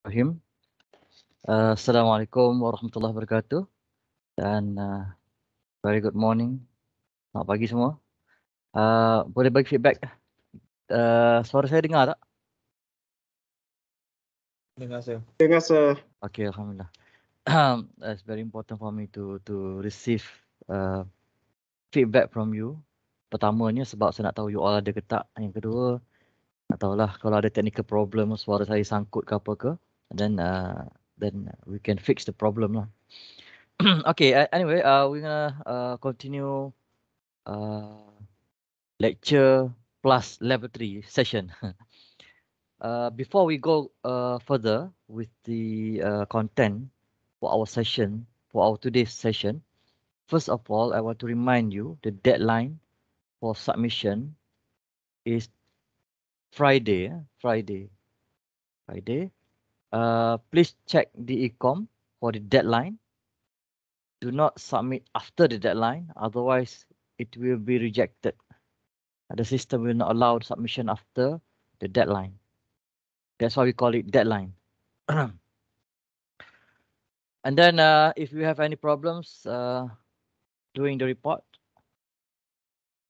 Bismillahirrahmanirrahim. Uh, Assalamualaikum warahmatullahi wabarakatuh. Dan uh, very good morning. Selamat pagi semua. Uh, boleh bagi feedback? Uh, suara saya dengar tak? Dengar saya. Dengar saya. Okay, Alhamdulillah. It's very important for me to to receive uh, feedback from you. Pertamanya sebab saya nak tahu you all ada ke tak. Yang kedua, tak tahulah kalau ada technical problem suara saya sangkut ke apa ke. then uh then we can fix the problem okay uh, anyway uh we're gonna uh continue uh lecture plus laboratory session uh before we go uh further with the uh content for our session for our today's session first of all i want to remind you the deadline for submission is friday friday friday uh, please check the ecom for the deadline. Do not submit after the deadline, otherwise it will be rejected. Uh, the system will not allow submission after the deadline. That's why we call it deadline. and then uh, if you have any problems uh, doing the report,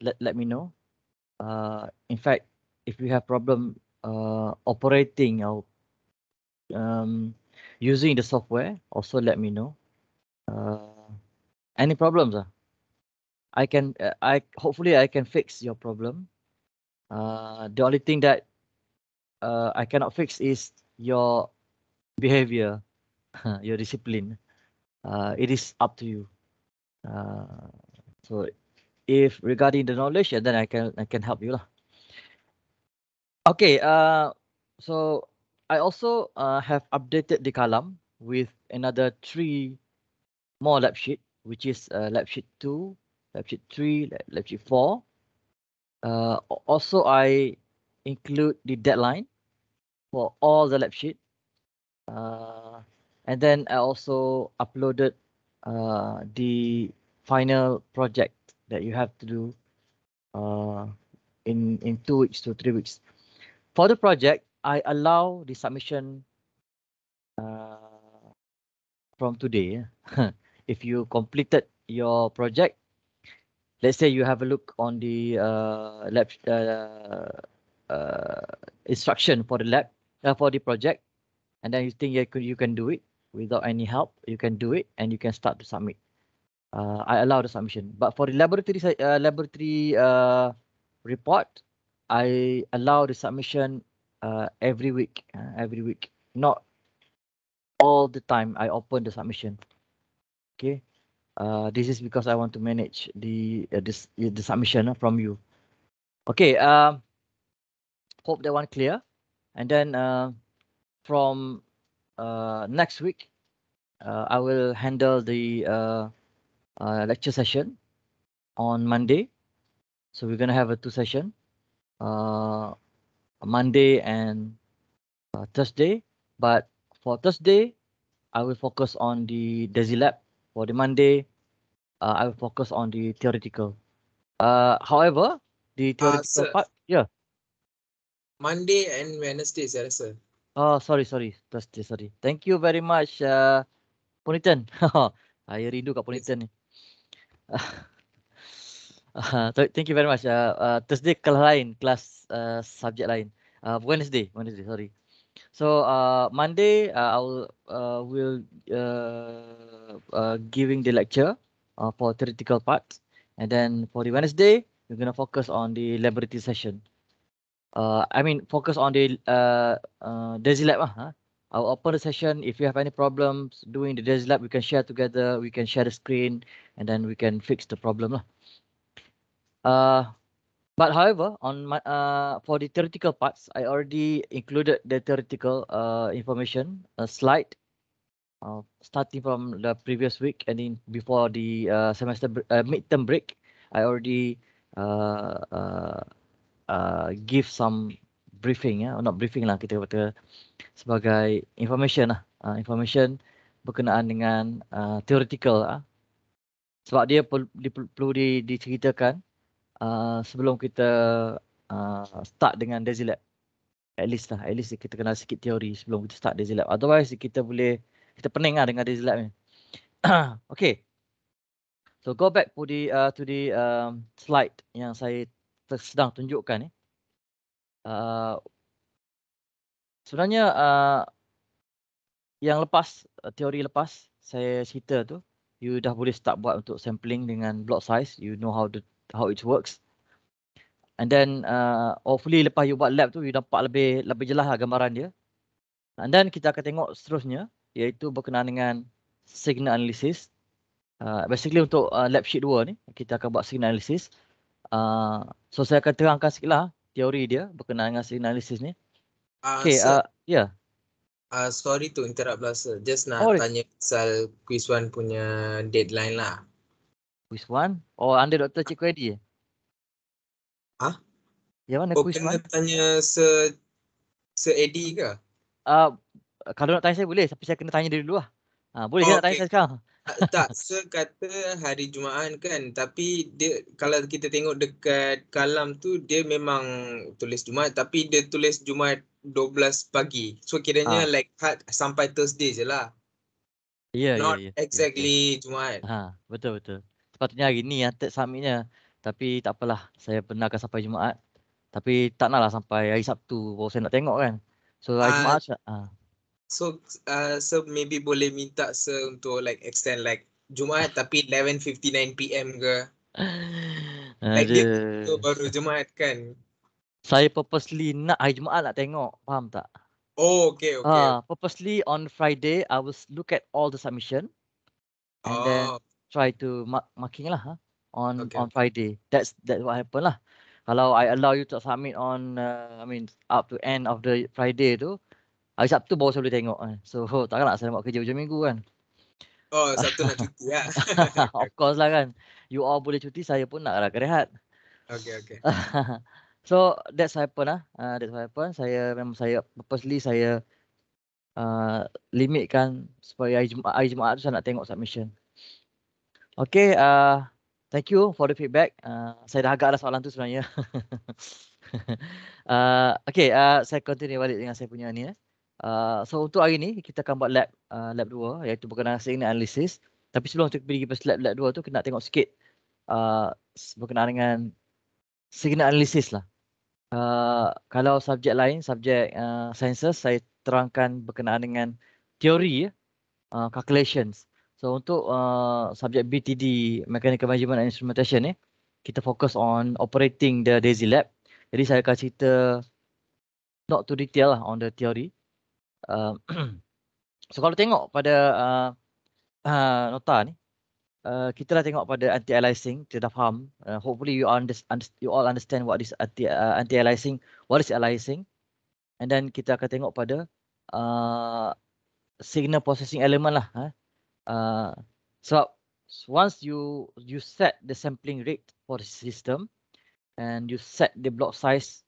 let, let me know. Uh, in fact, if you have problem uh, operating or um, using the software, also let me know. Uh, any problems? Uh? I can, uh, I hopefully I can fix your problem. Uh, the only thing that uh, I cannot fix is your behavior, your discipline. Uh, it is up to you. Uh, so if regarding the knowledge, then I can I can help you lah. Okay. Uh, so I also uh, have updated the column with another three more lab sheet, which is uh, lab sheet 2, lab sheet 3, lab sheet 4. Uh, also, I include the deadline for all the lab sheet. Uh, and then I also uploaded uh, the final project that you have to do uh, in, in two weeks to three weeks. For the project, I allow the submission uh, from today. if you completed your project, let's say you have a look on the uh, lab uh, uh instruction for the lab uh, for the project, and then you think you can, you can do it without any help. You can do it, and you can start to submit. Uh, I allow the submission, but for the laboratory laboratory report, I allow the submission uh, every week, uh, every week, not all the time I open the submission. Okay, uh, this is because I want to manage the uh, this uh, the submission uh, from you. Okay, um, hope that one clear, and then uh, from uh, next week, uh, I will handle the uh, uh, lecture session on Monday. So we're gonna have a two session. Uh, Monday and uh, Thursday. But for Thursday, I will focus on the DESI lab. For the Monday, uh, I will focus on the theoretical. Uh, however, the ah, theoretical sir, part, yeah. Monday and Wednesday, sir. sir. Oh, sorry, sorry. Thursday, sorry. Thank you very much, uh, Punitan. Saya rindu kat Punitan ni. Uh, thank you very much. Uh, uh, Thursday kelas lain, kelas uh, subjek lain. Uh, Wednesday, Wednesday, sorry. So uh, Monday, uh, I will uh, will uh, uh, giving the lecture uh, for theoretical part, and then for the Wednesday, we're gonna focus on the laboratory session. Uh, I mean, focus on the uh, uh, Desi Lab. Ah, huh? I'll open the session. If you have any problems doing the Desi Lab, we can share together. We can share the screen, and then we can fix the problem. Huh? Lah uh, but however on my uh, for the theoretical parts i already included the theoretical uh, information a slide uh, starting from the previous week and then before the uh, semester uh, midterm break i already uh, uh, uh, give some briefing ya yeah? not briefing lah kita kata sebagai information lah uh, information berkenaan dengan uh, theoretical ah. sebab dia perlu, perlu di, diceritakan Ah, sebelum kita uh, start dengan Desi At least lah, at least kita kenal sikit teori sebelum kita start Desi Otherwise kita boleh, kita pening lah dengan Desi ni. okay. So go back to the, uh, to the um, slide yang saya sedang tunjukkan ni. Eh. Uh, sebenarnya uh, yang lepas, uh, teori lepas saya cerita tu, you dah boleh start buat untuk sampling dengan block size. You know how to how it works. And then uh, hopefully lepas you buat lab tu, you dapat lebih lebih jelas lah gambaran dia. And then kita akan tengok seterusnya, iaitu berkenaan dengan signal analysis. Uh, basically untuk uh, lab sheet 2 ni, kita akan buat signal analysis. Uh, so saya akan terangkan sikit lah teori dia berkenaan dengan signal analysis ni. Uh, okay, so, uh, yeah. Ya. Uh, sorry to interrupt lah sir. Just nak oh, ya. tanya pasal quiz 1 punya deadline lah. Quiz one? Oh anda doktor Cik Kredi Ha? Ya mana oh, quiz 1? Oh kena tanya se Se Eddy ke? uh, Kalau nak tanya saya boleh Tapi saya kena tanya dia dulu lah ha, Boleh oh, okay. nak tanya saya sekarang ah, tak, se kata hari Jumaat kan Tapi dia kalau kita tengok dekat kalam tu Dia memang tulis Jumaat Tapi dia tulis Jumaat 12 pagi So kiranya ha. like hard sampai Thursday je lah yeah, ya, Not yeah, yeah. Ya. exactly yeah. Jumaat ha, Betul-betul sepatutnya hari ni yang third summitnya. Tapi tak apalah, saya benarkan sampai Jumaat. Tapi tak nak lah sampai hari Sabtu baru saya nak tengok kan. So hari uh, Jumaat. Uh. So uh, so maybe boleh minta sir untuk like extend like Jumaat tapi 11:59 PM ke. Like dia baru Jumaat kan. Saya purposely nak hari Jumaat nak tengok, faham tak? Oh, okay, okay. Uh, purposely on Friday, I will look at all the submission. And oh. then try to mark, marking lah huh, ha, on okay. on Friday. That's that's what happen lah. Kalau I allow you to submit on, uh, I mean up to end of the Friday tu, hari Sabtu baru saya boleh tengok. Eh. So oh, tak lah nak saya buat kerja hujung minggu kan. Oh, Sabtu nak cuti ya. of course lah kan. You all boleh cuti, saya pun nak lah kerehat. Okay, okay. So that's what happened ah. Uh, that's what happened. Saya memang saya purposely saya uh, limitkan supaya hari Jumaat, hari Jumaat tu saya nak tengok submission. Okay, uh, thank you for the feedback. Uh, saya dah agak ada soalan tu sebenarnya. uh, okay, uh, saya continue balik dengan saya punya ni. Eh. Uh, so untuk hari ni kita akan buat lab uh, lab 2 iaitu berkenaan dengan analisis. Tapi sebelum kita pergi ke lab lab 2 tu kena tengok sikit uh, berkenaan dengan signal analisis lah. Uh, kalau subjek lain, subjek uh, sciences, saya terangkan berkenaan dengan teori, uh, calculations. So untuk uh, subjek BTD, Mechanical Management and Instrumentation ni, kita fokus on operating the DAISY lab. Jadi saya akan cerita not too detail lah on the theory. Uh, so kalau tengok pada uh, uh, nota ni, uh, kita dah tengok pada anti-aliasing, kita dah faham. Uh, hopefully you, under, you all understand what is uh, anti-aliasing, what is aliasing. And then kita akan tengok pada uh, signal processing element lah. Eh uh, so once you you set the sampling rate for the system and you set the block size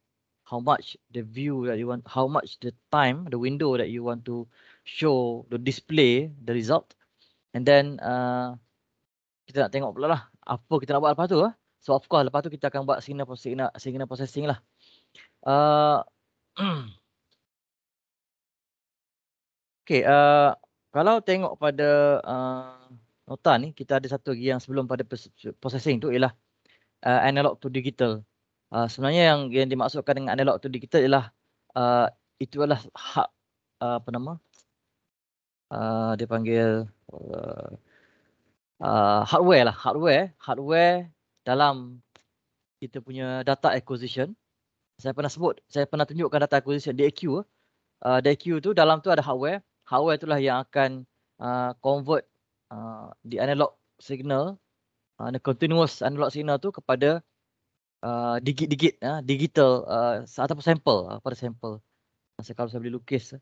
how much the view that you want how much the time the window that you want to show the display the result and then uh, kita nak tengok pula lah apa kita nak buat lepas tu lah. so of course lepas tu kita akan buat signal processing, signal processing lah uh, okay uh, kalau tengok pada uh, nota ni kita ada satu lagi yang sebelum pada processing tu ialah uh, analog to digital uh, sebenarnya yang yang dimaksudkan dengan analog to digital ialah uh, itu adalah hak uh, apa nama uh, dia panggil uh, uh, hardware lah hardware hardware dalam kita punya data acquisition saya pernah sebut saya pernah tunjukkan data acquisition DAQ uh, DAQ tu dalam tu ada hardware hardware itulah yang akan uh, convert uh, analog signal uh, the continuous analog signal tu kepada uh, digit-digit uh, digital uh, ataupun sampel uh, pada sampel masa uh, kalau saya boleh lukis uh.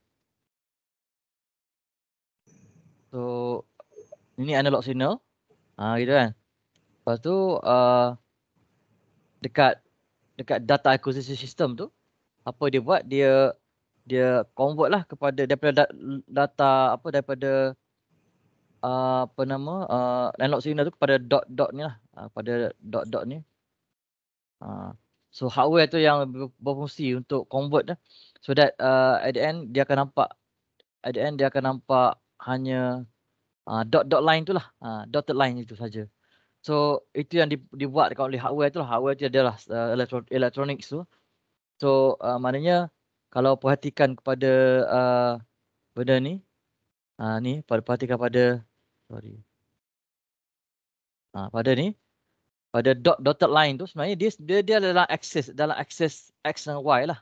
so ini analog signal uh, gitu kan lepas tu uh, dekat dekat data acquisition system tu apa dia buat dia dia convert lah kepada daripada data apa daripada uh, apa nama uh, landlord signal tu kepada dot dot ni lah uh, pada dot dot ni uh, so hardware tu yang berfungsi untuk convert lah so that uh, at the end dia akan nampak at the end dia akan nampak hanya uh, dot dot line tu lah uh, dotted line itu saja so itu yang dibuat oleh hardware tu lah hardware tu adalah uh, electronics tu so uh, maknanya kalau perhatikan kepada uh, benda ni uh, ni pada perhatikan pada sorry uh, pada ni pada dot dotted line tu sebenarnya dia dia, dia adalah axis dalam axis x dan y lah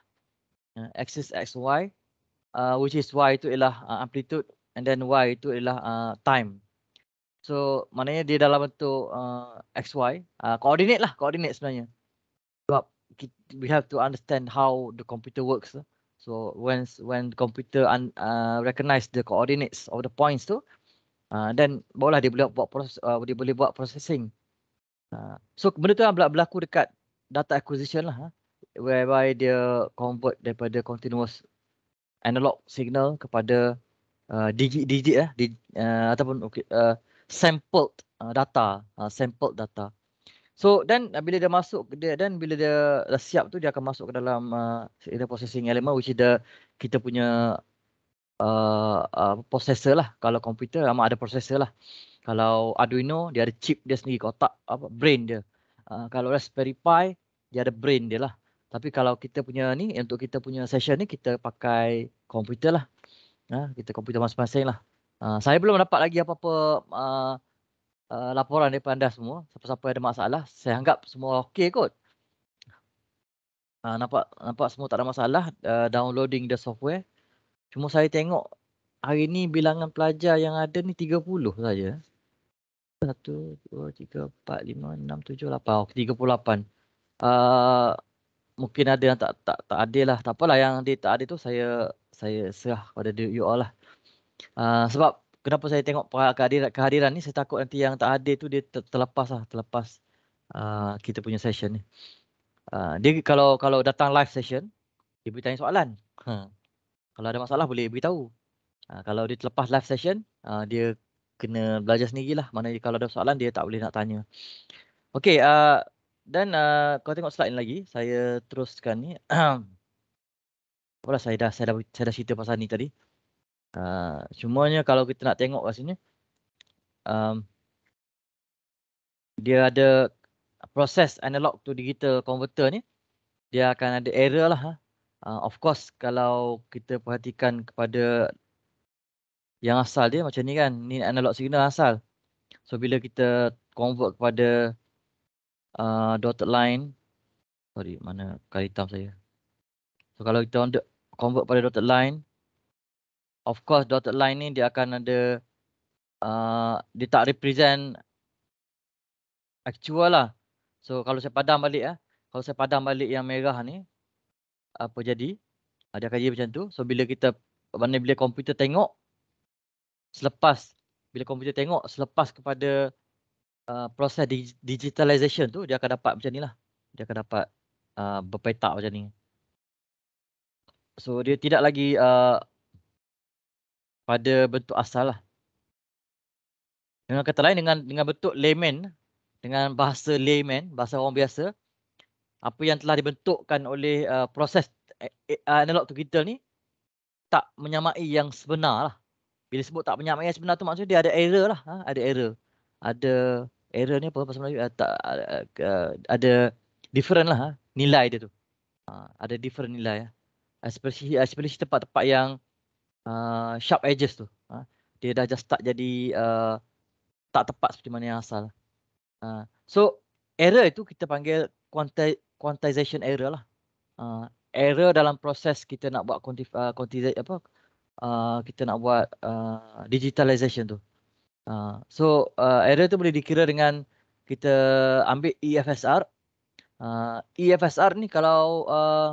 uh, axis x y uh, which is y itu ialah uh, amplitude and then y itu ialah uh, time so maknanya dia dalam bentuk uh, x y uh, coordinate lah coordinate sebenarnya sebab we have to understand how the computer works lah. So when when computer un, uh, recognize the coordinates of the points tu, uh, then barulah dia boleh buat proses, uh, dia boleh buat processing. Uh, so benda tu yang berlaku dekat data acquisition lah, ha, whereby dia convert daripada continuous analog signal kepada digit-digit uh, lah, uh, ataupun okay, uh, sampled uh, data, uh, sampled data. Uh, So dan ah, bila dia masuk dia then bila dia dah siap tu dia akan masuk ke dalam uh, processing element which is the kita punya uh, uh, processor lah kalau komputer memang ada processor lah. Kalau Arduino dia ada chip dia sendiri kotak apa brain dia. Uh, kalau Raspberry Pi dia ada brain dia lah. Tapi kalau kita punya ni untuk kita punya session ni kita pakai komputer lah. Uh, kita komputer masing-masing lah. Uh, saya belum dapat lagi apa-apa uh, uh, laporan daripada anda semua. Siapa-siapa ada masalah, saya anggap semua okey kot. Uh, nampak nampak semua tak ada masalah uh, downloading the software. Cuma saya tengok hari ni bilangan pelajar yang ada ni 30 saja. 1 2 3 4 5 6 7 8 oh, 38. Uh, eh, mungkin ada yang tak tak tak adil lah. Tak apalah yang dia tak ada tu saya saya serah pada you all lah. Uh, sebab kenapa saya tengok kehadiran kehadiran ni saya takut nanti yang tak hadir tu dia ter, terlepas lah terlepas uh, kita punya session ni. Uh, dia kalau kalau datang live session dia boleh tanya soalan. Huh. Ha. Kalau ada masalah boleh beritahu. Uh, kalau dia terlepas live session uh, dia kena belajar sendirilah. Maknanya kalau ada soalan dia tak boleh nak tanya. Okey dan uh, kau tengok slide ni lagi saya teruskan ni. Apalah saya dah saya dah saya dah cerita pasal ni tadi. Semuanya ah, kalau kita nak tengok kat sini um, dia ada proses analog to digital converter ni dia akan ada error lah uh, of course kalau kita perhatikan kepada yang asal dia macam ni kan ni analog signal asal so bila kita convert kepada uh, dotted line sorry mana kali hitam saya so kalau kita convert pada dotted line of course dotted line ni dia akan ada uh, dia tak represent actual lah. So kalau saya padam balik eh. Kalau saya padam balik yang merah ni apa jadi? Ada uh, kaji macam tu. So bila kita mana bila komputer tengok selepas bila komputer tengok selepas kepada uh, proses di digitalization tu dia akan dapat macam ni lah. Dia akan dapat uh, berpetak macam ni. So dia tidak lagi uh, pada bentuk asal lah. Dengan kata lain dengan dengan bentuk layman dengan bahasa layman bahasa orang biasa apa yang telah dibentukkan oleh uh, proses eh, eh, analog to digital ni tak menyamai yang sebenar lah. Bila sebut tak menyamai yang sebenar tu maksudnya dia ada error lah. Ha? Ada error. Ada error ni apa bahasa Melayu? Uh, tak, uh, uh, ada different lah ha? nilai dia tu. Uh, ada different nilai. Ha? Especially, especially tempat-tempat yang uh, sharp edges tu. Uh, dia dah just start jadi uh, tak tepat seperti mana yang asal. Uh, so error itu kita panggil quanti quantization error lah. Uh, error dalam proses kita nak buat quanti uh, quanti apa uh, kita nak buat uh, digitalization tu. Uh, so uh, error tu boleh dikira dengan kita ambil EFSR. Uh, EFSR ni kalau uh,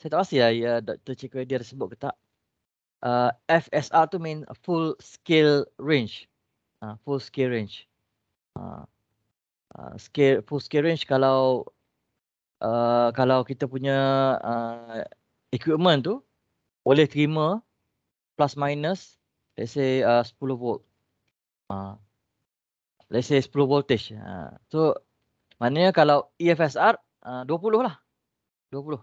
saya tak pasti lah ya Dr. Cikgu dia ada sebut ke tak. Uh, FSR tu mean full scale range. Uh, full scale range. Uh, uh, scale full scale range kalau uh, kalau kita punya uh, equipment tu boleh terima plus minus let's say uh, 10 volt. Uh, let's say 10 voltage. Uh, so maknanya kalau EFSR uh, 20 lah. 20.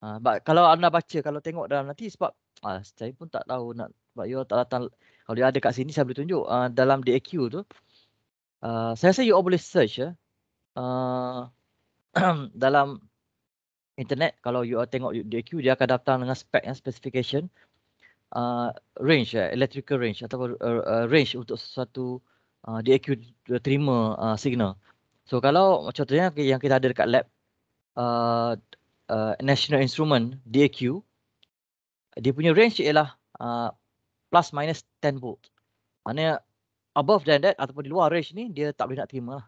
Uh, kalau anda baca, kalau tengok dalam nanti sebab Ah, saya pun tak tahu nak sebab you tak datang. Kalau dia ada kat sini saya boleh tunjuk uh, dalam DAQ tu. Uh, saya rasa you all boleh search ya. Uh, dalam internet kalau you all tengok DAQ dia akan datang dengan spec dan specification uh, range uh, electrical range atau uh, er, er, range untuk sesuatu uh, DAQ terima uh, signal. So kalau contohnya yang kita ada dekat lab uh, uh, national instrument DAQ dia punya range ialah uh, plus minus 10 volt. Maknanya above than that ataupun di luar range ni dia tak boleh nak terima. Lah.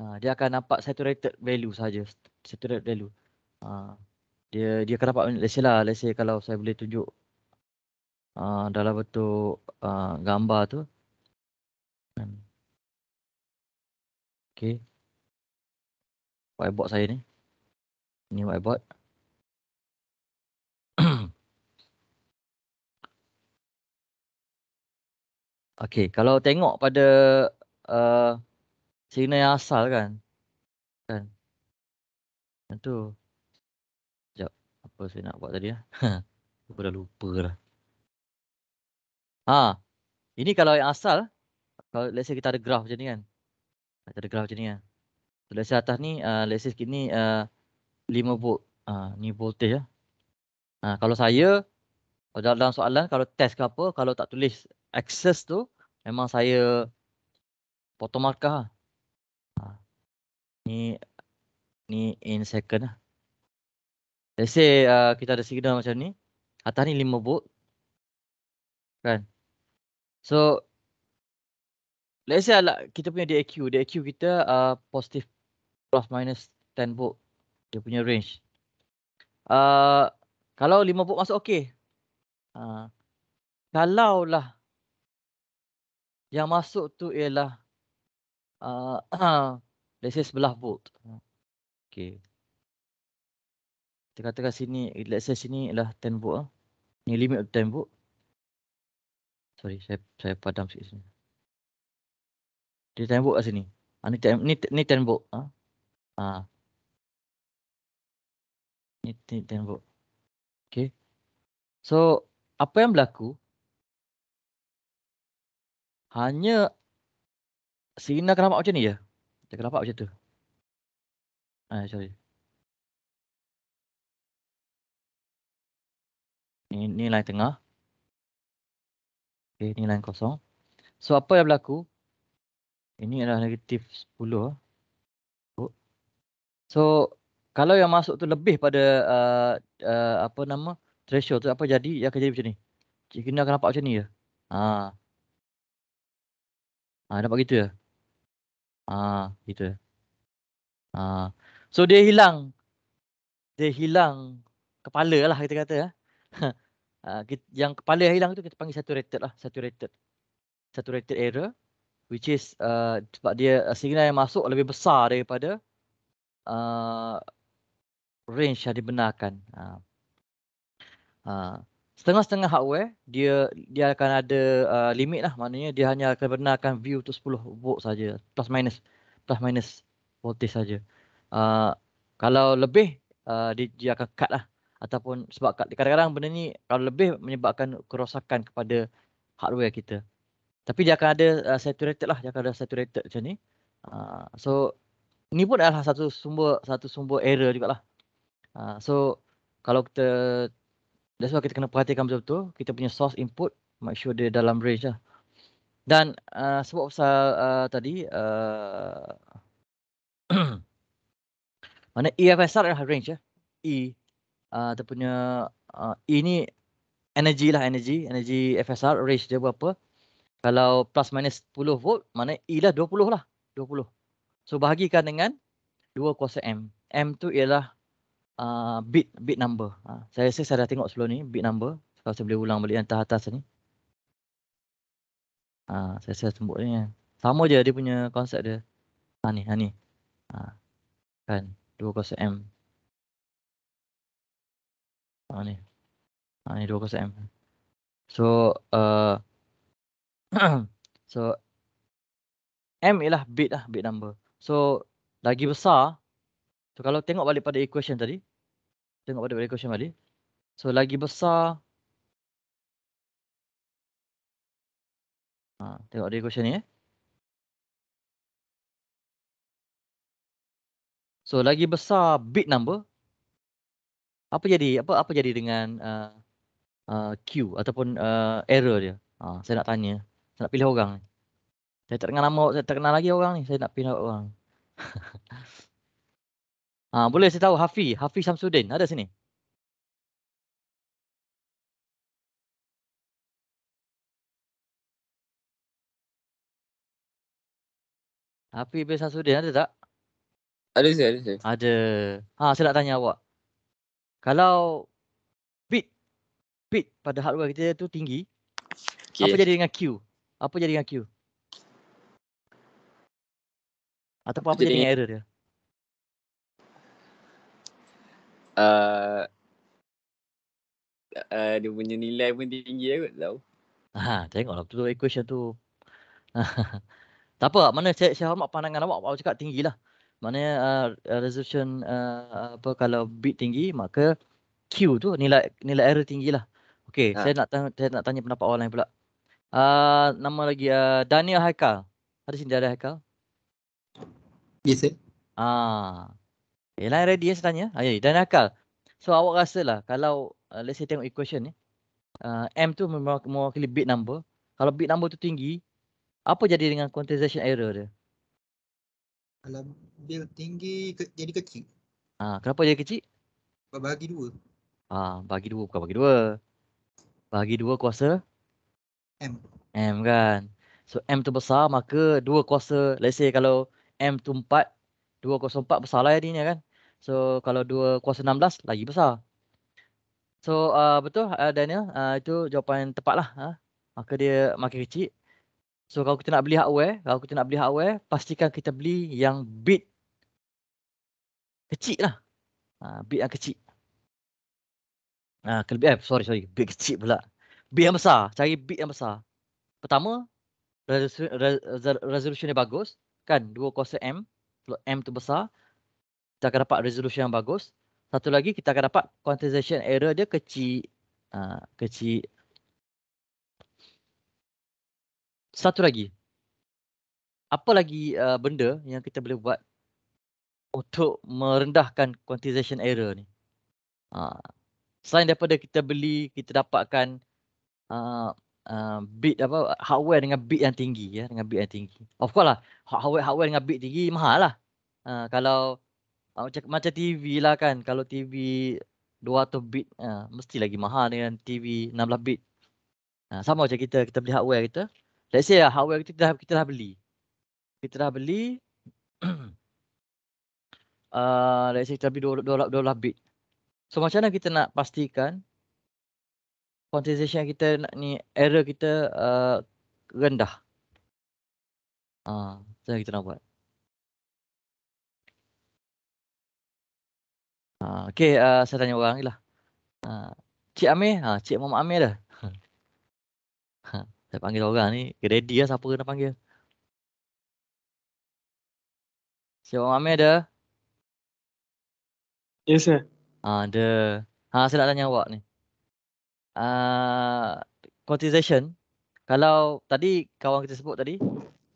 Uh, dia akan nampak saturated value saja, saturated value. Uh, dia dia akan dapat let's say lah, let's say kalau saya boleh tunjuk uh, dalam bentuk uh, gambar tu. Hmm. Okay. Whiteboard saya ni. Ni whiteboard. Okey, kalau tengok pada uh, signal yang asal kan. Kan. Macam tu. Sekejap. Apa saya nak buat tadi lah. Aku dah lupa lah. Ha. Ini kalau yang asal. Kalau let's say kita ada graf macam ni kan. Kita ada graf macam ni kan. So, let's say atas ni. Uh, let's say ni uh, 5 volt. Uh, ni voltage lah. Ha, kalau saya. Dalam soalan kalau test ke apa. Kalau tak tulis access tu memang saya potong markah lah. Ha. Ni ni in second lah. Let's say uh, kita ada signal macam ni. Atas ni 5 volt. Kan? So let's say lah, kita punya DAQ. DAQ kita uh, positive plus minus 10 volt. Dia punya range. Uh, kalau 5 volt masuk okey. Uh, ha. kalau lah yang masuk tu ialah uh, let's say sebelah volt. Okay. Kita katakan sini, let's say sini ialah 10 volt. Ah. Ni limit 10 volt. Sorry, saya saya padam sikit sini. Dia 10 volt kat sini. Ha, ni, ni, ni 10 volt. Ha? Ha. Ni, ni 10 volt. Okay. So, apa yang berlaku? Hanya Serena kenapa macam ni je. Dia kenapa macam tu. Ah sorry. Ni ni line tengah. Okey, ni line kosong. So apa yang berlaku? Ini adalah negatif 10. Oh. So kalau yang masuk tu lebih pada uh, uh, apa nama threshold tu apa jadi? Ya akan jadi macam ni. Cik Kina akan nampak macam ni je. Ha. Ah ha, dapat gitu ya. Ah ha, gitu. Ah ha. so dia hilang dia hilang kepala lah kita kata ya. Ha. yang kepala yang hilang tu kita panggil saturated lah, saturated. Saturated error which is uh, sebab dia signal yang masuk lebih besar daripada uh, range yang dibenarkan. Ah. Ha. Ha setengah-setengah hardware dia dia akan ada uh, limit lah maknanya dia hanya akan benarkan view tu 10 volt saja plus minus plus minus voltage saja uh, kalau lebih uh, dia, dia akan cut lah ataupun sebab kadang-kadang benda ni kalau lebih menyebabkan kerosakan kepada hardware kita tapi dia akan ada uh, saturated lah dia akan ada saturated macam ni uh, so ni pun adalah satu sumber satu sumber error jugalah uh, so kalau kita That's why kita kena perhatikan betul-betul kita punya source input make sure dia dalam range lah. Dan uh, sebab pasal uh, tadi uh, mana EFSR adalah range ya. E ada uh, punya uh, ini e energy lah energy energy FSR range dia berapa kalau plus minus 10 volt mana E lah 20 lah 20 so bahagikan dengan 2 kuasa M M tu ialah Ah, bit bit number. Uh, saya rasa saya dah tengok sebelum ni bit number. Kalau saya boleh ulang balik yang atas, -atas ni. Uh, saya rasa sebut ni. Ya. Sama je dia punya konsep dia. Ha ni, ha ni. Ha. Kan, 20M. Ha ni. Ha ni 20M. So, uh, so M ialah bit lah, bit number. So, lagi besar. So, kalau tengok balik pada equation tadi, tengok pada mereka Syamali. So lagi besar. Ha, tengok dari question ni eh. So lagi besar bit number. Apa jadi apa apa jadi dengan uh, uh, Q ataupun uh, error dia? Ha, saya nak tanya. Saya nak pilih orang. Saya tak kenal nama, saya tak kenal lagi orang ni. Saya nak pilih orang. Ha, boleh saya tahu Hafiz Hafi Syamsuddin ada sini? Hafi Bin Syamsuddin ada tak? Ada saya, ada saya. Ada. Ha, saya nak tanya awak. Kalau bit bit pada hardware kita tu tinggi, okay. apa jadi dengan Q? Apa jadi dengan Q? Ataupun apa, apa jadi dengan error dia? uh, uh, dia punya nilai pun tinggi lah kot tahu. Ha, tengoklah betul equation tu. tak apa, mana saya, saya hormat pandangan awak, awak cakap tinggi lah. Mana uh, resolution uh, apa kalau bit tinggi maka Q tu nilai nilai error tinggi lah. Okay, ha. saya nak tanya, saya nak tanya pendapat orang lain pula. Uh, nama lagi uh, Daniel Haikal. Ada sini Daniel Haikal? Yes, sir. Ah, Eh, Airline ready ya saya tanya. Ayah, ya, ya, dan akal. So awak rasa lah kalau uh, let's say tengok equation ni. Uh, M tu mewakili bit number. Kalau bit number tu tinggi, apa jadi dengan quantization error dia? Kalau bil tinggi ke, jadi kecil. Ah, kenapa jadi kecil? Bagi dua. Ah, uh, bagi dua bukan bagi dua. Bagi dua kuasa M. M kan. So M tu besar maka dua kuasa let's say kalau M tu empat, dua kuasa empat besar lah jadinya kan. So kalau dua kuasa 16 lagi besar. So uh, betul uh, Daniel uh, itu jawapan yang tepat lah. Uh. Ha? Maka dia makin kecil. So kalau kita nak beli hardware, kalau kita nak beli hardware, pastikan kita beli yang bit kecil lah. Uh, bit yang kecil. Ah, uh, kelebihan, eh, sorry, sorry, bit kecil pula. Bit yang besar, cari bit yang besar. Pertama, resolution, resolution dia bagus. Kan, 2 kuasa M. Kalau M tu besar, kita akan dapat resolusi yang bagus. Satu lagi kita akan dapat quantization error dia kecil. Uh, kecil. Satu lagi. Apa lagi uh, benda yang kita boleh buat untuk merendahkan quantization error ni? Uh, selain daripada kita beli, kita dapatkan uh, uh, bit apa hardware dengan bit yang tinggi ya, dengan bit yang tinggi. Of course lah, hardware hardware dengan bit tinggi mahal lah. Uh, kalau uh, macam, macam TV lah kan kalau TV 200 bit uh, mesti lagi mahal dengan TV 16 bit. Uh, sama macam kita kita beli hardware kita. Let's say uh, hardware kita, kita dah kita dah beli. Kita dah beli uh, let's say kita beli 200 bit. So macam mana kita nak pastikan quantization kita nak, ni error kita uh, rendah. Ah, uh, kita nak buat. Ah, okay, uh, ah, saya tanya orang lah. Uh, Cik Amir, ha, Cik Muhammad Amir dah. Ha, saya panggil orang ni, ready lah siapa kena panggil. Cik Mama Amir dah. Yes, sir. Ada. Uh, ha, saya nak tanya awak ni. Uh, quantization, kalau tadi kawan kita sebut tadi,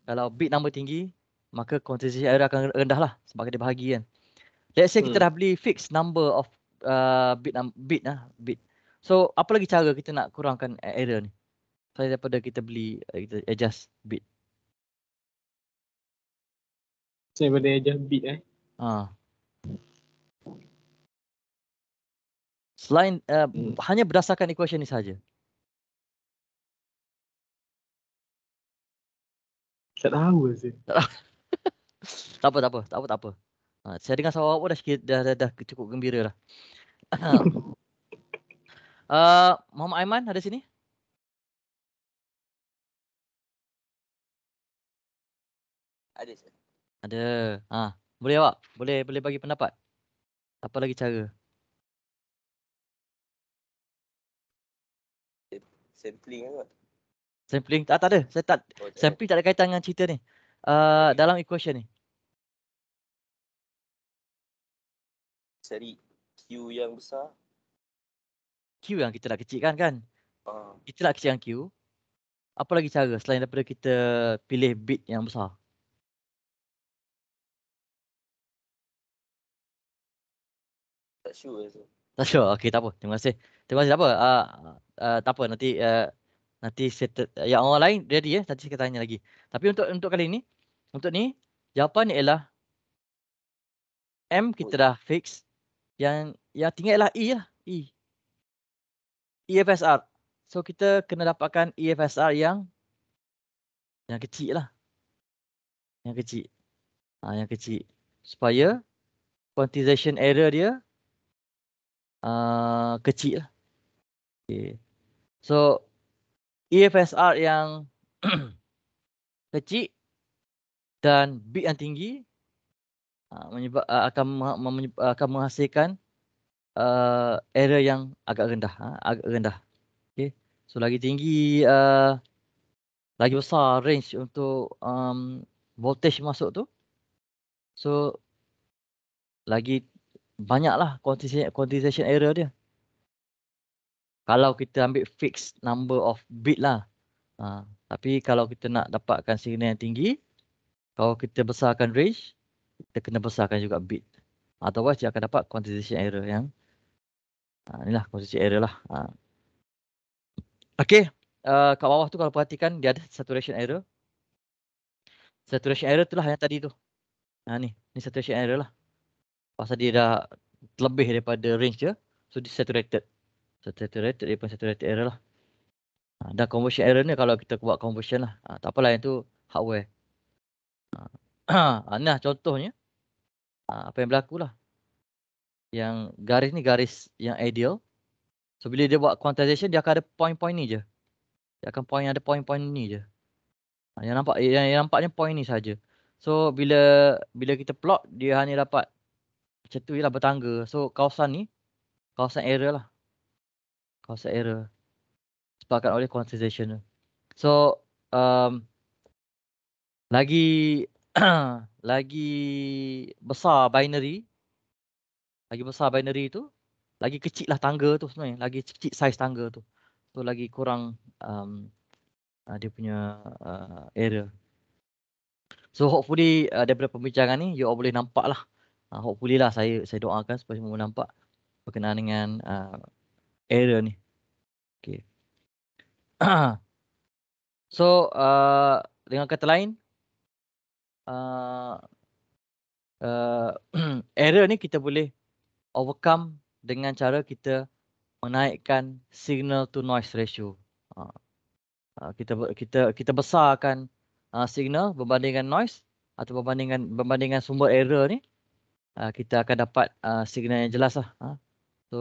kalau bit number tinggi, maka quantization error akan rendah lah sebab dia bahagi kan. Let's say hmm. kita dah beli fixed number of uh, bit bit lah, bit. So, apa lagi cara kita nak kurangkan e-, error ni? Selain daripada kita beli uh, kita adjust bit. Saya boleh adjust bit eh. Ah. Selain uh, hmm. hanya berdasarkan equation ni saja. Tak tahu sih. Tak apa, tak apa, tak apa, tak apa. Ha, saya dengar Sarawak pun dah, dah, dah, dah cukup gembira lah. uh, Muhammad Aiman ada sini? Ada. Ada. Ha, boleh awak? Boleh boleh bagi pendapat? Apa lagi cara? Sampling kan? Sampling tak, tak ada. Saya tak oh, sampling tak ada kaitan dengan cerita ni. Uh, dalam equation ni. Cari Q yang besar? Q yang kita nak kecilkan kan? Uh. Ah. Kita nak kecilkan Q. Apa lagi cara selain daripada kita pilih bit yang besar? Tak sure. So. Tak sure? Okay, tak apa. Terima kasih. Terima kasih. Tak apa. Uh, uh, tak apa. Nanti uh, nanti set eh, yang orang lain ready ya. Eh? Nanti saya tanya lagi. Tapi untuk untuk kali ini, untuk ni, jawapan ialah M kita dah fix. Oh. Yang yang tinggi adalah E lah. E. EFSR. So kita kena dapatkan EFSR yang yang kecil lah. Yang kecil. Ha, yang kecil. Supaya quantization error dia uh, kecil lah. Okay. So EFSR yang kecil dan bit yang tinggi Ah, menyebab, uh, ah, akan menyebab, ah, akan menghasilkan uh, error yang agak rendah ha, agak rendah okey so lagi tinggi uh, lagi besar range untuk um, voltage masuk tu so lagi banyaklah quantization quantization error dia kalau kita ambil fixed number of bit lah ha, tapi kalau kita nak dapatkan signal yang tinggi kalau kita besarkan range kita kena besarkan juga bit. Ah, otherwise dia akan dapat quantization error yang uh, lah quantization error lah. Uh. Ah. Okay, uh, kat bawah tu kalau perhatikan dia ada saturation error. Saturation error tu lah yang tadi tu. Uh, ni, ni saturation error lah. Pasal dia dah lebih daripada range dia. So dia saturated. Saturated daripada saturated error lah. Uh, dan conversion error ni kalau kita buat conversion lah. Uh, tak apalah yang tu hardware. Uh, nah contohnya. Ah, apa yang berlaku lah. Yang garis ni garis yang ideal. So bila dia buat quantization dia akan ada point-point ni je. Dia akan point ada point-point ni je. Uh, yang nampak yang, yang nampaknya point ni saja. So bila bila kita plot dia hanya dapat macam tu lah bertangga. So kawasan ni kawasan error lah. Kawasan error. Sebabkan oleh quantization tu. So um, lagi lagi besar binary lagi besar binary tu lagi kecil lah tangga tu sebenarnya lagi kecil saiz tangga tu tu lagi kurang um, uh, dia punya uh, area so hopefully uh, daripada pembicaraan ni you all boleh nampak lah uh, hopefully lah saya saya doakan supaya semua nampak berkenaan dengan uh, area ni okay. so uh, dengan kata lain uh, uh error ni kita boleh overcome dengan cara kita menaikkan signal to noise ratio. Ha. Uh, kita kita kita besarkan uh, signal berbandingkan noise atau berbandingkan berbandingkan sumber error ni uh, kita akan dapat uh, signal yang jelas lah. Uh. So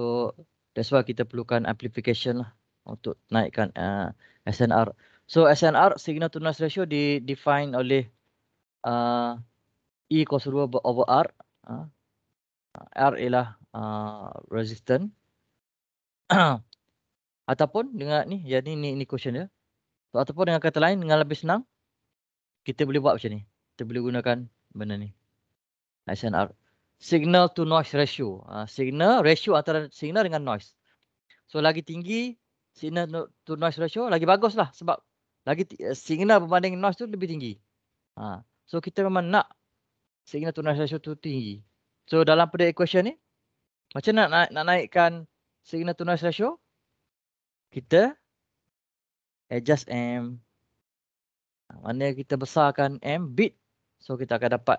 that's why kita perlukan amplification lah untuk naikkan uh, SNR. So SNR signal to noise ratio di define oleh uh, E cos 2 over R. Uh, R ialah uh, resistant. ataupun dengan ni, jadi ni, ni, ni question dia. So, ataupun dengan kata lain, dengan lebih senang, kita boleh buat macam ni. Kita boleh gunakan benda ni. SNR. Signal to noise ratio. Uh, signal ratio antara signal dengan noise. So lagi tinggi signal to noise ratio lagi bagus lah sebab lagi uh, signal berbanding noise tu lebih tinggi. Ha. So kita memang nak signal to noise ratio tu tinggi. So dalam pada equation ni macam nak naik, nak naikkan signal to noise ratio kita adjust M. Mana kita besarkan M bit so kita akan dapat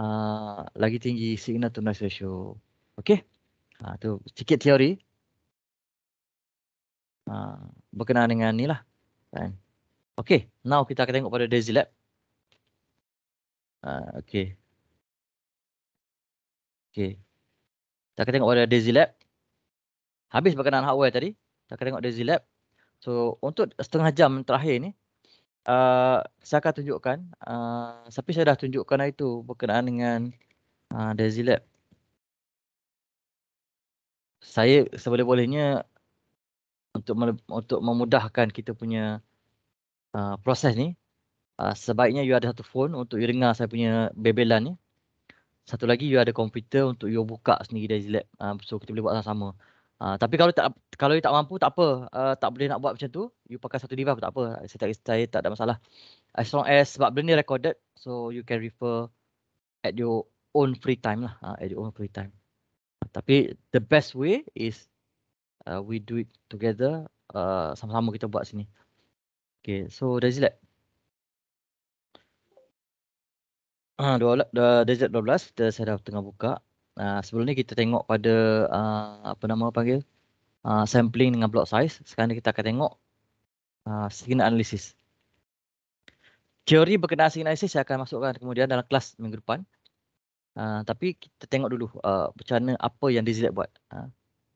uh, lagi tinggi signal to noise ratio. Okey. Ha tu sikit teori. Ha, berkenaan dengan ni lah. Kan? Okey, now kita akan tengok pada Daisy Lab. Ah, okay. Okey. Kita akan tengok pada Daisy Lab. Habis berkenaan hardware tadi. Kita akan tengok Daisy Lab. So, untuk setengah jam terakhir ni, uh, saya akan tunjukkan. Uh, ah, tapi saya dah tunjukkan itu berkenaan dengan uh, Daisy Lab. Saya seboleh-bolehnya untuk untuk memudahkan kita punya uh, proses ni, Ah, sebaiknya you ada satu phone untuk you dengar saya punya bebelan ni. Satu lagi you ada komputer untuk you buka sendiri dari lab. Uh, so kita boleh buat sama-sama. Uh, tapi kalau tak kalau you tak mampu tak apa. Uh, tak boleh nak buat macam tu, you pakai satu device tak apa. Saya tak saya tak ada masalah. As long as sebab benda ni recorded so you can refer at your own free time lah. Uh, at your own free time. Tapi the best way is uh, we do it together uh, sama-sama kita buat sini. Okay, so that's it. Ah dua desert 12 dah saya dah tengah buka. Uh, sebelum ni kita tengok pada uh, apa nama panggil uh, sampling dengan block size. Sekarang kita akan tengok uh, signal analysis. Teori berkenaan signal analysis saya akan masukkan kemudian dalam kelas minggu depan. Uh, tapi kita tengok dulu macam uh, mana apa yang desert buat. Uh,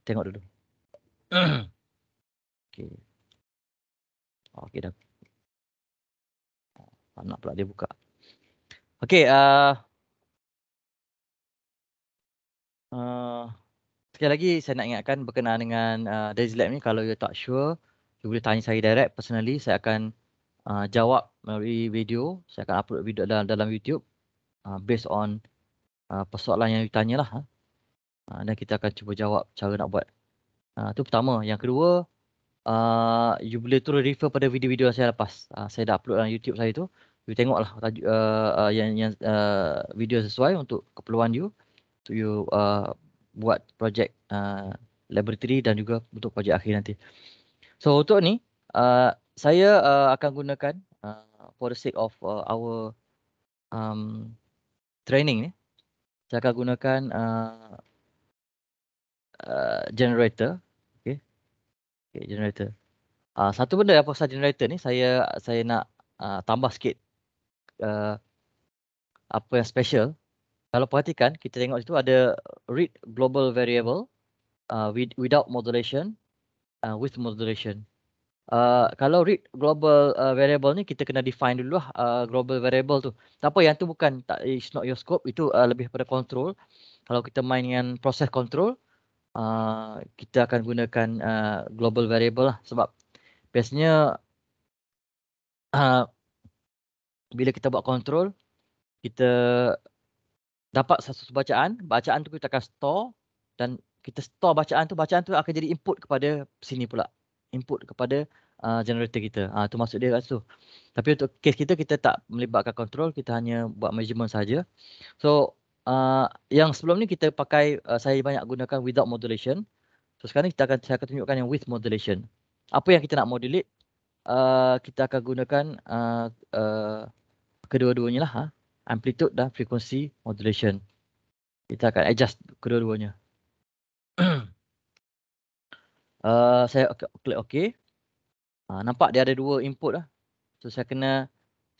tengok dulu. Okey. Okey dah. Oh, nak pula dia buka. Okey, uh, uh, sekali lagi saya nak ingatkan berkenaan dengan uh, Daze Lab ni kalau you tak sure, you boleh tanya saya direct personally, saya akan uh, jawab melalui video, saya akan upload video dalam, dalam YouTube uh, based on uh, persoalan yang you tanyalah. Huh? Ha. Uh, dan kita akan cuba jawab cara nak buat. Uh, itu uh, pertama. Yang kedua, uh, you boleh terus refer pada video-video saya lepas. Uh, saya dah upload dalam YouTube saya tu you tengoklah tajuk uh, uh, yang yang uh, video sesuai untuk keperluan you to you uh, buat projek uh, laboratory dan juga untuk projek akhir nanti. So untuk ni uh, saya uh, akan gunakan uh, for the sake of uh, our um, training ni saya akan gunakan uh, uh, generator okey. Okay, generator. Uh, satu benda apa pasal generator ni saya saya nak uh, tambah sikit uh, apa yang special. Kalau perhatikan, kita tengok itu ada read global variable uh, with, without modulation, uh, with modulation. Uh, kalau read global uh, variable ni kita kena define dulu lah uh, global variable tu. Tak apa yang tu bukan tak, is not your scope itu uh, lebih pada control. Kalau kita main dengan proses control uh, kita akan gunakan uh, global variable lah sebab biasanya uh, bila kita buat kontrol, kita dapat satu bacaan bacaan tu kita akan store dan kita store bacaan tu bacaan tu akan jadi input kepada sini pula input kepada uh, generator kita ah uh, tu maksud dia kat situ tapi untuk case kita kita tak melibatkan kontrol. kita hanya buat measurement saja so uh, yang sebelum ni kita pakai uh, saya banyak gunakan without modulation so sekarang kita akan saya akan tunjukkan yang with modulation apa yang kita nak modulate uh, kita akan gunakan uh, uh kedua-duanya lah. Ha? Amplitude dan frekuensi modulation. Kita akan adjust kedua-duanya. uh, saya klik OK. Uh, nampak dia ada dua input lah. So saya kena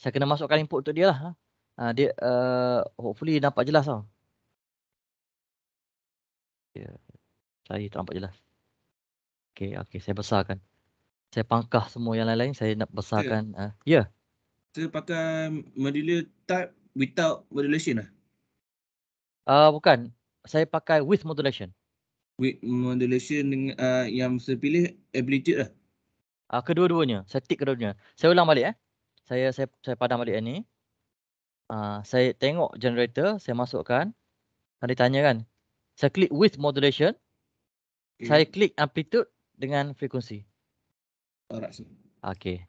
saya kena masukkan input untuk dia lah. Ha. Uh, dia uh, hopefully nampak jelas tau. Ya, saya tak nampak jelas. Okay, okay. Saya besarkan. Saya pangkah semua yang lain-lain. Saya nak besarkan. Ya. Yeah. Uh, yeah kita pakai modular type without modulation lah? Uh, bukan. Saya pakai with modulation. With modulation dengan, uh, yang saya pilih amplitude lah? Uh, kedua-duanya. Saya tick kedua-duanya. Saya ulang balik eh. Saya saya saya padam balik ni. Uh, saya tengok generator, saya masukkan. Tadi kan tanya kan. Saya klik with modulation. Okay. Saya klik amplitude dengan frekuensi. Alright. Okay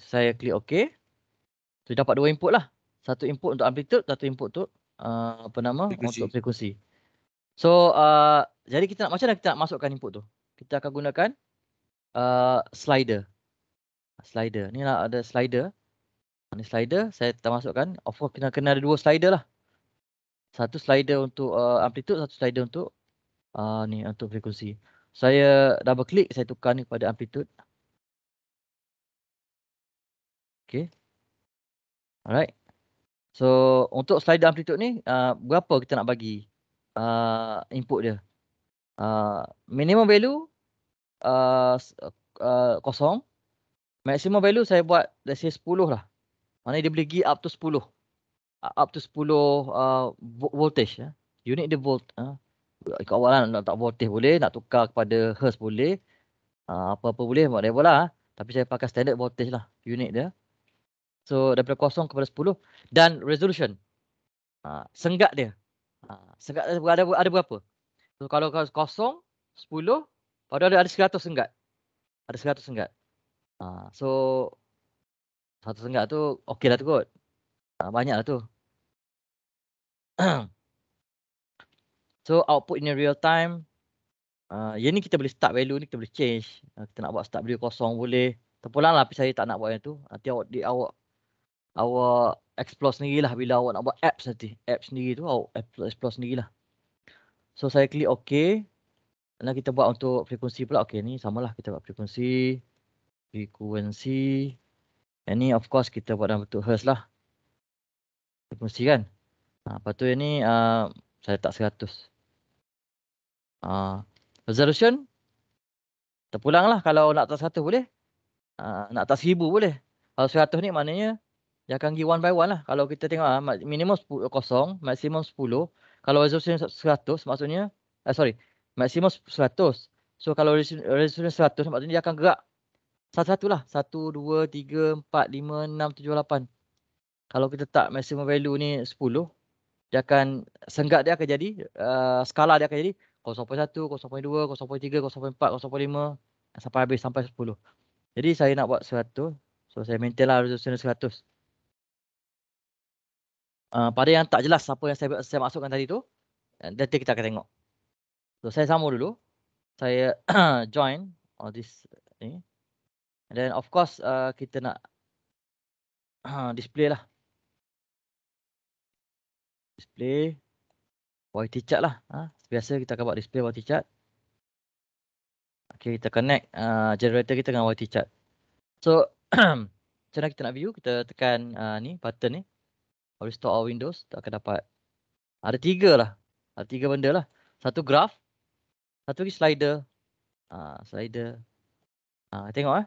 saya klik OK. So dapat dua input lah. Satu input untuk amplitude, satu input untuk uh, apa nama frequency. untuk frekuensi. So uh, jadi kita nak macam mana kita nak masukkan input tu? Kita akan gunakan uh, slider. Slider. Ni lah ada slider. Ini slider saya tak masukkan. Of course kena kena ada dua slider lah. Satu slider untuk uh, amplitude, satu slider untuk uh, ni untuk frekuensi. Saya double click saya tukar ni pada amplitude. Okay. Alright. So untuk slider amplitude ni uh, berapa kita nak bagi uh, input dia? Uh, minimum value uh, uh, kosong. Maximum value saya buat let's say 10 lah. Maksudnya dia boleh pergi up to 10. Uh, up to 10 uh, voltage. Ya. Unit the volt. Uh. Ikut awal lah nak letak voltage boleh. Nak tukar kepada hertz boleh. Uh, apa-apa uh, boleh. Whatever lah. Tapi saya pakai standard voltage lah. Unit dia. So daripada kosong kepada sepuluh dan resolution. Uh, senggak dia. Uh, senggak ada, ada berapa? So kalau kosong sepuluh, pada ada ada 100 senggak. Ada seratus senggak. Uh, so satu senggak tu okey lah tu kot. Uh, banyak lah tu. so output in real time. Uh, yang ni kita boleh start value ni kita boleh change. Uh, kita nak buat start value kosong boleh. Terpulang lah tapi saya tak nak buat yang tu. Nanti awak, di, awak awak explore lah. bila awak nak buat apps nanti. Apps sendiri tu awak explore lah. So saya klik OK. Dan kita buat untuk frekuensi pula. okay ni sama lah kita buat frekuensi. Frekuensi. Ini of course kita buat dalam bentuk hertz lah. Frekuensi kan. Ha, lepas tu yang ni uh, saya letak 100. Uh, resolution. Terpulang lah kalau nak atas 100 boleh. Uh, nak atas 1000 boleh. Kalau 100 ni maknanya dia akan pergi one by one lah. Kalau kita tengok ah minimum 10 kosong, maksimum 10. Kalau resolution 100 maksudnya eh sorry, maksimum 100. So kalau resolution 100 maksudnya dia akan gerak satu-satu lah. 1 2 3 4 5 6 7 8. Kalau kita tak maximum value ni 10, dia akan senggak dia akan jadi uh, skala dia akan jadi 0.1, 0.2, 0.3, 0.4, 0.5 sampai habis sampai 10. Jadi saya nak buat 100. So saya maintain lah resolution 100. Ah, pada yang tak jelas apa yang saya, saya masukkan tadi tu eh, nanti kita akan tengok. So saya sama dulu. Saya join all this ni. And then of course uh, kita nak display lah. Display YT chat lah. Ha? Biasa kita akan buat display YT chat. Okay, kita connect uh, generator kita dengan YT chat. So, macam mana kita nak view? Kita tekan uh, ni button ni restore our windows tak akan dapat ada tiga lah ada tiga benda lah satu graph satu lagi slider ha, slider ha, tengok eh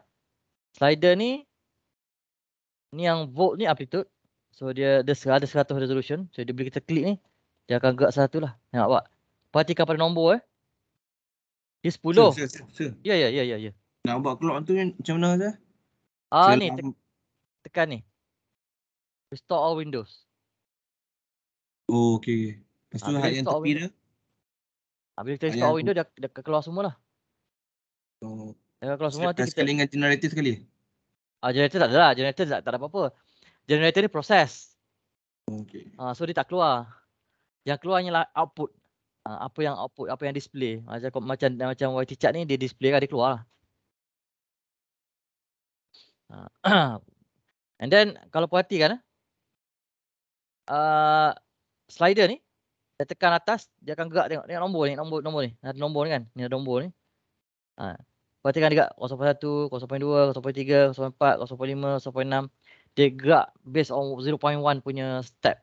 slider ni ni yang volt ni amplitude so dia, dia ada 100 resolution so dia bila kita klik ni dia akan gerak satu lah tengok buat perhatikan pada nombor eh dia 10 ya ya ya ya ya nak buat clock tu macam mana ah, saya ah ni tekan ni Restore all windows. Oh, okay. Lepas tu ha, yang tepi dia. Ha, bila kita restore all windows, dah, dah keluar semua lah. Oh. Dah keluar semua. Dah sekali kita... dengan generator sekali? Ah, generator tak ada lah. Generator tak, tak ada apa-apa. Generator ni proses. Okay. Ah so dia tak keluar. Yang keluar lah output. Ha, apa yang output, apa yang display. Macam macam macam YT chart ni, dia display kan, dia keluar lah. Ah, and then kalau perhatikan eh, uh, slider ni saya tekan atas dia akan gerak tengok tengok nombor ni nombor nombor ni ada ha, nombor ni kan ni ada nombor ni ha perhatikan dekat 0.1 0.2 0.3 0.4 0.5 0.6 dia gerak based on 0.1 punya step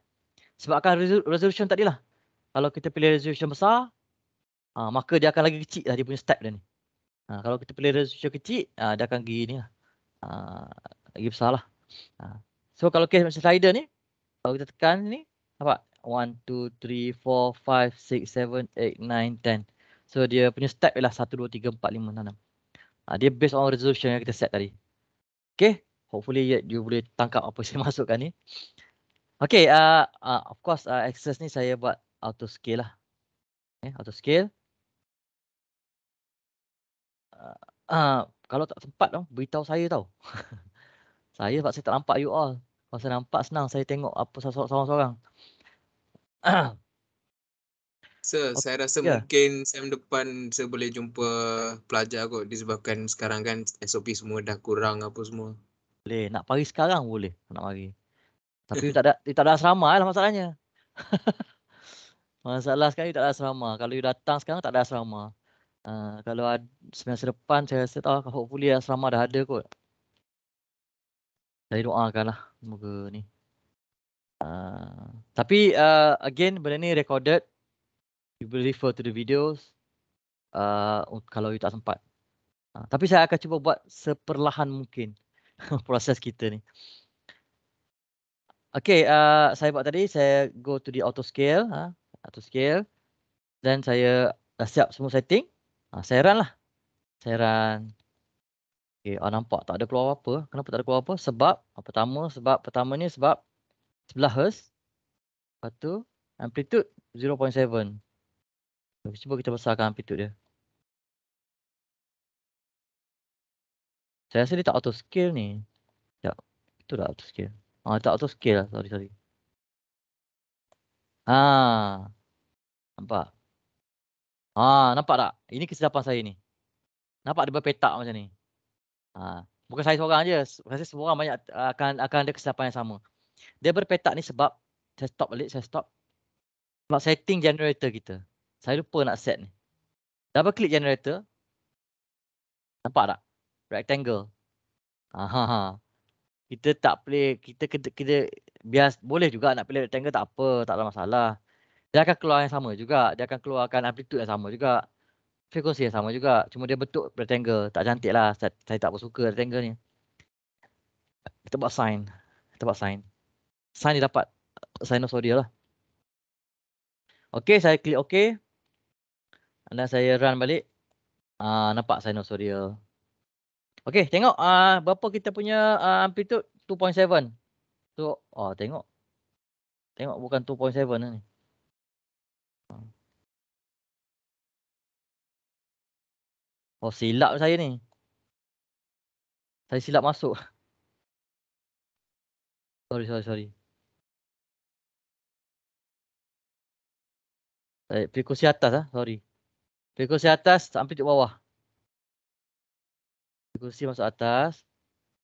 sebabkan resolution tadi lah kalau kita pilih resolution besar ha, maka dia akan lagi kecil lah dia punya step dia ni ha, kalau kita pilih resolution kecil ha, dia akan gini lah ha, lagi besar lah ha. so kalau case macam slider ni kalau kita tekan ni, apa? 1, 2, 3, 4, 5, 6, 7, 8, 9, 10. So, dia punya step ialah 1, 2, 3, 4, 5, 6, 6. dia based on resolution yang kita set tadi. Okay. Hopefully, you, you boleh tangkap apa saya masukkan ni. Okay. Uh, uh, of course, uh, access ni saya buat auto scale lah. Okay, eh, auto scale. Uh, kalau tak sempat, beritahu saya tau. saya sebab saya tak nampak you all. Masa nampak senang saya tengok apa seorang-seorang. Sir, okay. saya rasa yeah. mungkin sem depan saya boleh jumpa pelajar kot disebabkan sekarang kan SOP semua dah kurang apa semua. Boleh, nak pergi sekarang boleh, nak pergi. Tapi tak ada tak ada asrama lah masalahnya. Masalah sekarang tak ada asrama. Kalau you datang sekarang tak ada asrama. Uh, kalau ada, semasa depan saya rasa tahu hopefully asrama dah ada kot saya doakanlah semoga ni. Uh, tapi uh, again benda ni recorded. You will refer to the videos. Uh, kalau you tak sempat. Uh, tapi saya akan cuba buat seperlahan mungkin proses kita ni. Okay, uh, saya buat tadi. Saya go to the auto scale. Uh, auto scale. dan saya dah siap semua setting. Uh, saya run lah. Saya run. Okey, eh, ah, nampak tak ada keluar apa. Kenapa tak ada keluar apa? Sebab ah, pertama sebab pertama ni sebab 11 Hz. Lepas tu amplitude 0.7. Okay, cuba kita besarkan amplitude dia. Saya rasa dia tak auto scale ni. Tak. Itu dah auto scale. Ah, tak auto scale lah. Sorry, sorry. Ah, nampak. ah, nampak tak? Ini kesilapan saya ni. Nampak ada berpetak macam ni. Ha. Bukan saya seorang je. Rasa semua orang banyak akan akan ada kesilapan yang sama. Dia berpetak ni sebab saya stop balik, saya stop. Sebab setting generator kita. Saya lupa nak set ni. Double click generator. Nampak tak? Rectangle. Aha. Kita tak boleh, kita kita, kita bias, boleh juga nak pilih rectangle tak apa, tak ada masalah. Dia akan keluar yang sama juga. Dia akan keluarkan amplitude yang sama juga frekuensi yang sama juga. Cuma dia bentuk rectangle. Tak cantik lah. Saya, saya tak suka rectangle ni. Kita buat sign. Kita buat sign. Sign dia dapat uh, sinusoidal lah. Okay, saya klik okay. Dan saya run balik. Uh, nampak sinusoidal. Okay, tengok uh, berapa kita punya uh, amplitude 2.7. So, oh, tengok. Tengok bukan 2.7 lah ni. Oh silap saya ni. Saya silap masuk. Sorry sorry sorry. Saya eh, pergi kursi atas ah, sorry. Pergi kursi atas sampai ke bawah. Pergi kursi masuk atas.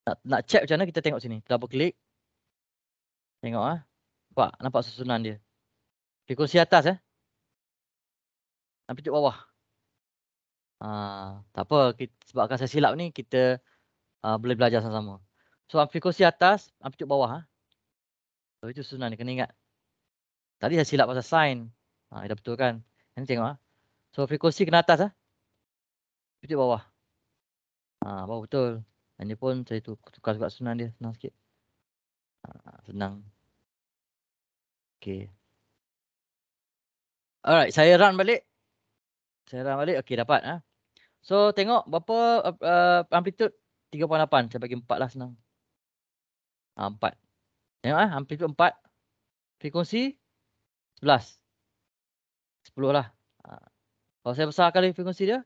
Nak nak check macam mana kita tengok sini. Double klik. Tengok ah. Nampak nampak susunan dia. Pergi kursi atas eh. Sampai ke bawah. Ah, tak apa kita, sebabkan saya silap ni kita uh, boleh belajar sama-sama. So amplitude atas, amplitude bawah ah. Ha? So itu sunnah ni kena ingat. Tadi saya silap pasal sign. Ha, dah betul kan? Nanti tengok Ha? So frekuensi kena atas ah. Ha? Amplitude bawah. Ha, bawah betul. Dan dia pun saya tukar juga susunan dia senang sikit. Ha, senang. Okay. Alright, saya run balik. Saya run balik. Okay, dapat. Ha? So tengok berapa uh, amplitude 3.8 saya bagi 4 lah senang. Ha, ah, 4. Tengok eh amplitude 4. Frekuensi 11. 10 lah. Ha. Kalau saya besarkan lagi frekuensi dia.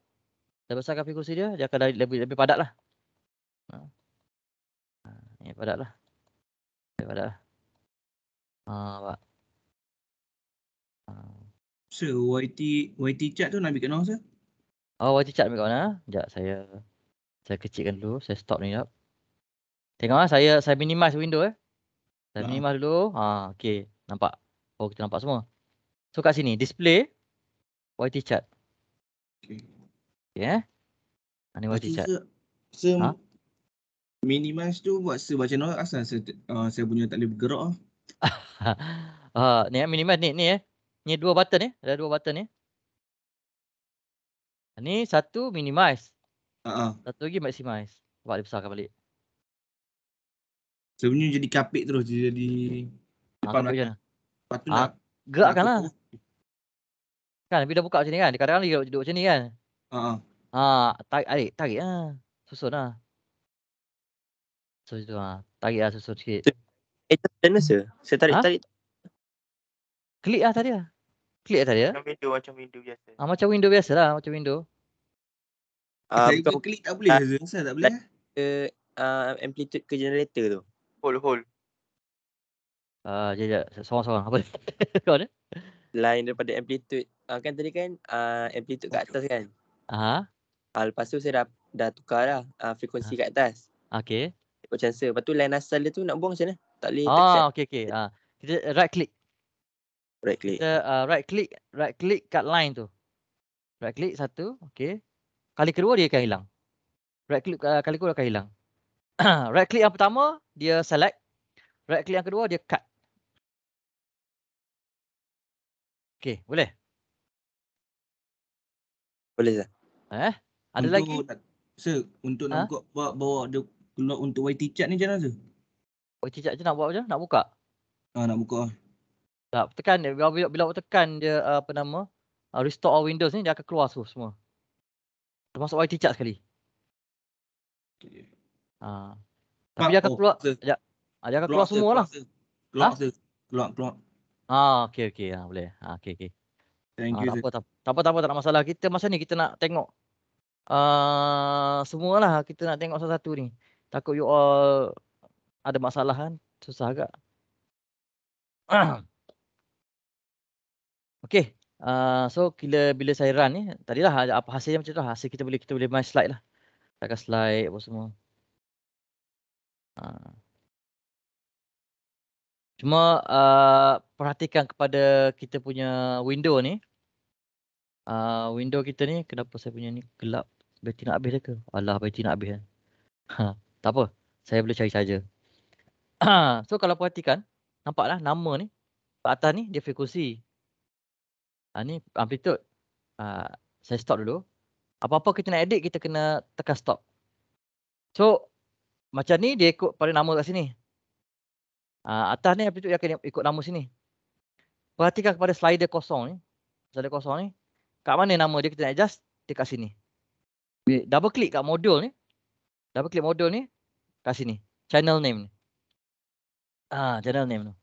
Saya besarkan frekuensi dia. Dia akan lebih, lebih padat lah. Ha. Ah. Ini padat lah. Lebih padat lah. Ha, ha. So YT, YT chart tu nak ambil kenal saya? Oh, wajah cat ambil kat mana? saya saya kecilkan dulu. Saya stop ni, jap. Tengok saya, saya minimize window eh. Saya nah. minimize dulu. Ha, okay, nampak. Oh, kita nampak semua. So, kat sini, display. YT chat. Okay. Okay, eh. Ini YT chat. Se, ha? Minimize tu buat se macam mana? Asal saya, uh, saya punya tak boleh bergerak Ah, uh, ni eh, minimize ni, ni eh. Ni dua button ni. Eh. Ada dua button ni. Eh. Ni satu minimize. Uh-huh. Satu lagi maximize. Sebab dia besarkan balik. Sebenarnya jadi kapit terus dia jadi ah, depan ha, Lepas tu nak gerakkan lah. Kan bila ah, kan, buka macam ni kan. Kadang-kadang dia duduk macam ni kan. Haa. Uh-huh. Ha, ah, tarik, tarik, tarik lah. Susun lah. So macam tu lah. Tarik lah susun sikit. Eh, macam mana Saya tarik, ha? tarik. Klik lah tadi lah klik atas dia. Ya? Macam window, macam window biasa. Ah, macam window biasa lah, macam window. Uh, bukan, klik tak boleh, uh, tak boleh. Like, uh, ah, amplitude ke generator tu. Hold, hold. Uh, ah, sekejap, sekejap. sorang Apa Kau ada? Lain daripada amplitude. Uh, kan tadi kan uh, amplitude kat atas kan? Aha. Uh, lepas tu saya dah, dah tukar dah uh, frekuensi uh. kat atas. Okay. Macam saya. Lepas tu line asal dia tu nak buang macam mana? Tak boleh. Ah, okay, okay. Ah, kita right click right click. Kita uh, right click, right click kat line tu. Right click satu, okey. Kali kedua dia akan hilang. Right click uh, kali kedua akan hilang. right click yang pertama dia select. Right click yang kedua dia cut. Okey, boleh? Boleh tak? Eh? Ada untuk, lagi? Se, untuk nak ha? buka bawa, dia untuk YT chat ni macam mana sir? YT chat je nak buat macam? Nak buka? Ah, nak buka. Ah. Tak, tekan dia. Bila, bila tekan dia uh, apa nama? Uh, restore all windows ni dia akan keluar tu semua. Termasuk YT chat sekali. Ah. Ha. Tapi dia akan oh, keluar. Ya. Ha, dia akan keluar semua lah. Keluar ha? keluar keluar. Ha, okey okey. Ha, boleh. Ha, ah, okey okey. Thank ha, you. Tak apa tak apa, tak apa tak ada masalah. Kita masa ni kita nak tengok uh, semualah kita nak tengok satu-satu ni. Takut you all ada masalah kan. Susah agak. Okay, Uh, so bila bila saya run ni, tadilah apa hasilnya macam tu lah. Hasil kita boleh kita boleh main slide lah. Takkan slide apa semua. Uh. Cuma uh, perhatikan kepada kita punya window ni. Uh, window kita ni kenapa saya punya ni gelap. Bateri nak habis dah ke? Alah bateri nak habis kan. Ha, tak apa. Saya boleh cari saja. so kalau perhatikan. Nampaklah nama ni. Kat atas ni dia frekuensi. Ha, ni amplitude. Ha, saya stop dulu. Apa-apa kita nak edit, kita kena tekan stop. So, macam ni dia ikut pada nama kat sini. Ha, atas ni amplitude dia akan ikut nama sini. Perhatikan kepada slider kosong ni. Slider kosong ni. Kat mana nama dia kita nak adjust? Dia kat sini. Double click kat modul ni. Double click modul ni. Kat sini. Channel name ni. Ah, channel name tu.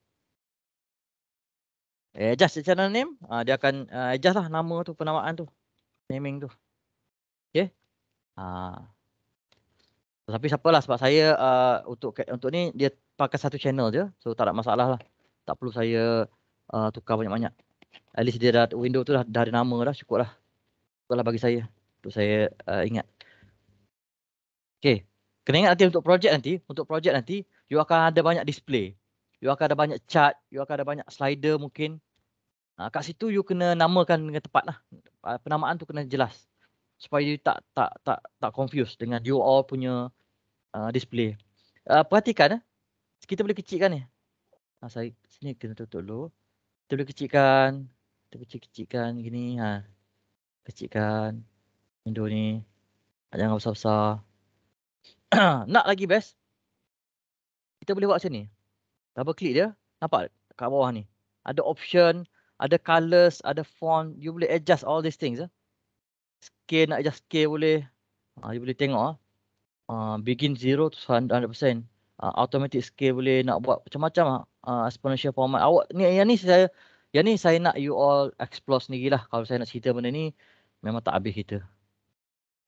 Eh, adjust the channel name. Uh, dia akan uh, adjust lah nama tu, penamaan tu. Naming tu. Okay. Uh, ah. tapi lah, sebab saya uh, untuk untuk ni dia pakai satu channel je. So tak ada masalah lah. Tak perlu saya uh, tukar banyak-banyak. At least dia dah window tu dah, dah ada nama dah. Cukup lah. Cukup lah bagi saya. Untuk saya uh, ingat. Okay. Kena ingat nanti untuk projek nanti. Untuk projek nanti you akan ada banyak display. You akan ada banyak chart. You akan ada banyak slider mungkin. Ah, kat situ you kena namakan dengan tepat lah. Ha, penamaan tu kena jelas. Supaya you tak tak tak tak confuse dengan you all punya uh, display. Uh, perhatikan eh. Kita boleh kecilkan ni. Eh. Ah, saya sini kena tutup dulu. Kita boleh kecilkan. Kita boleh kecilkan gini. Ha. Kecilkan. Window ni. Jangan besar-besar. Nak lagi best. Kita boleh buat macam ni. Double click dia. Nampak kat bawah ni. Ada option ada colors, ada font, you boleh adjust all these things. Eh. Scale nak adjust scale boleh. Uh, you boleh tengok. Uh, begin zero tu 100%. Uh, automatic scale boleh nak buat macam-macam uh, exponential format. Awak ni yang ni saya yang ni saya nak you all explore sendiri lah. Kalau saya nak cerita benda ni memang tak habis kita.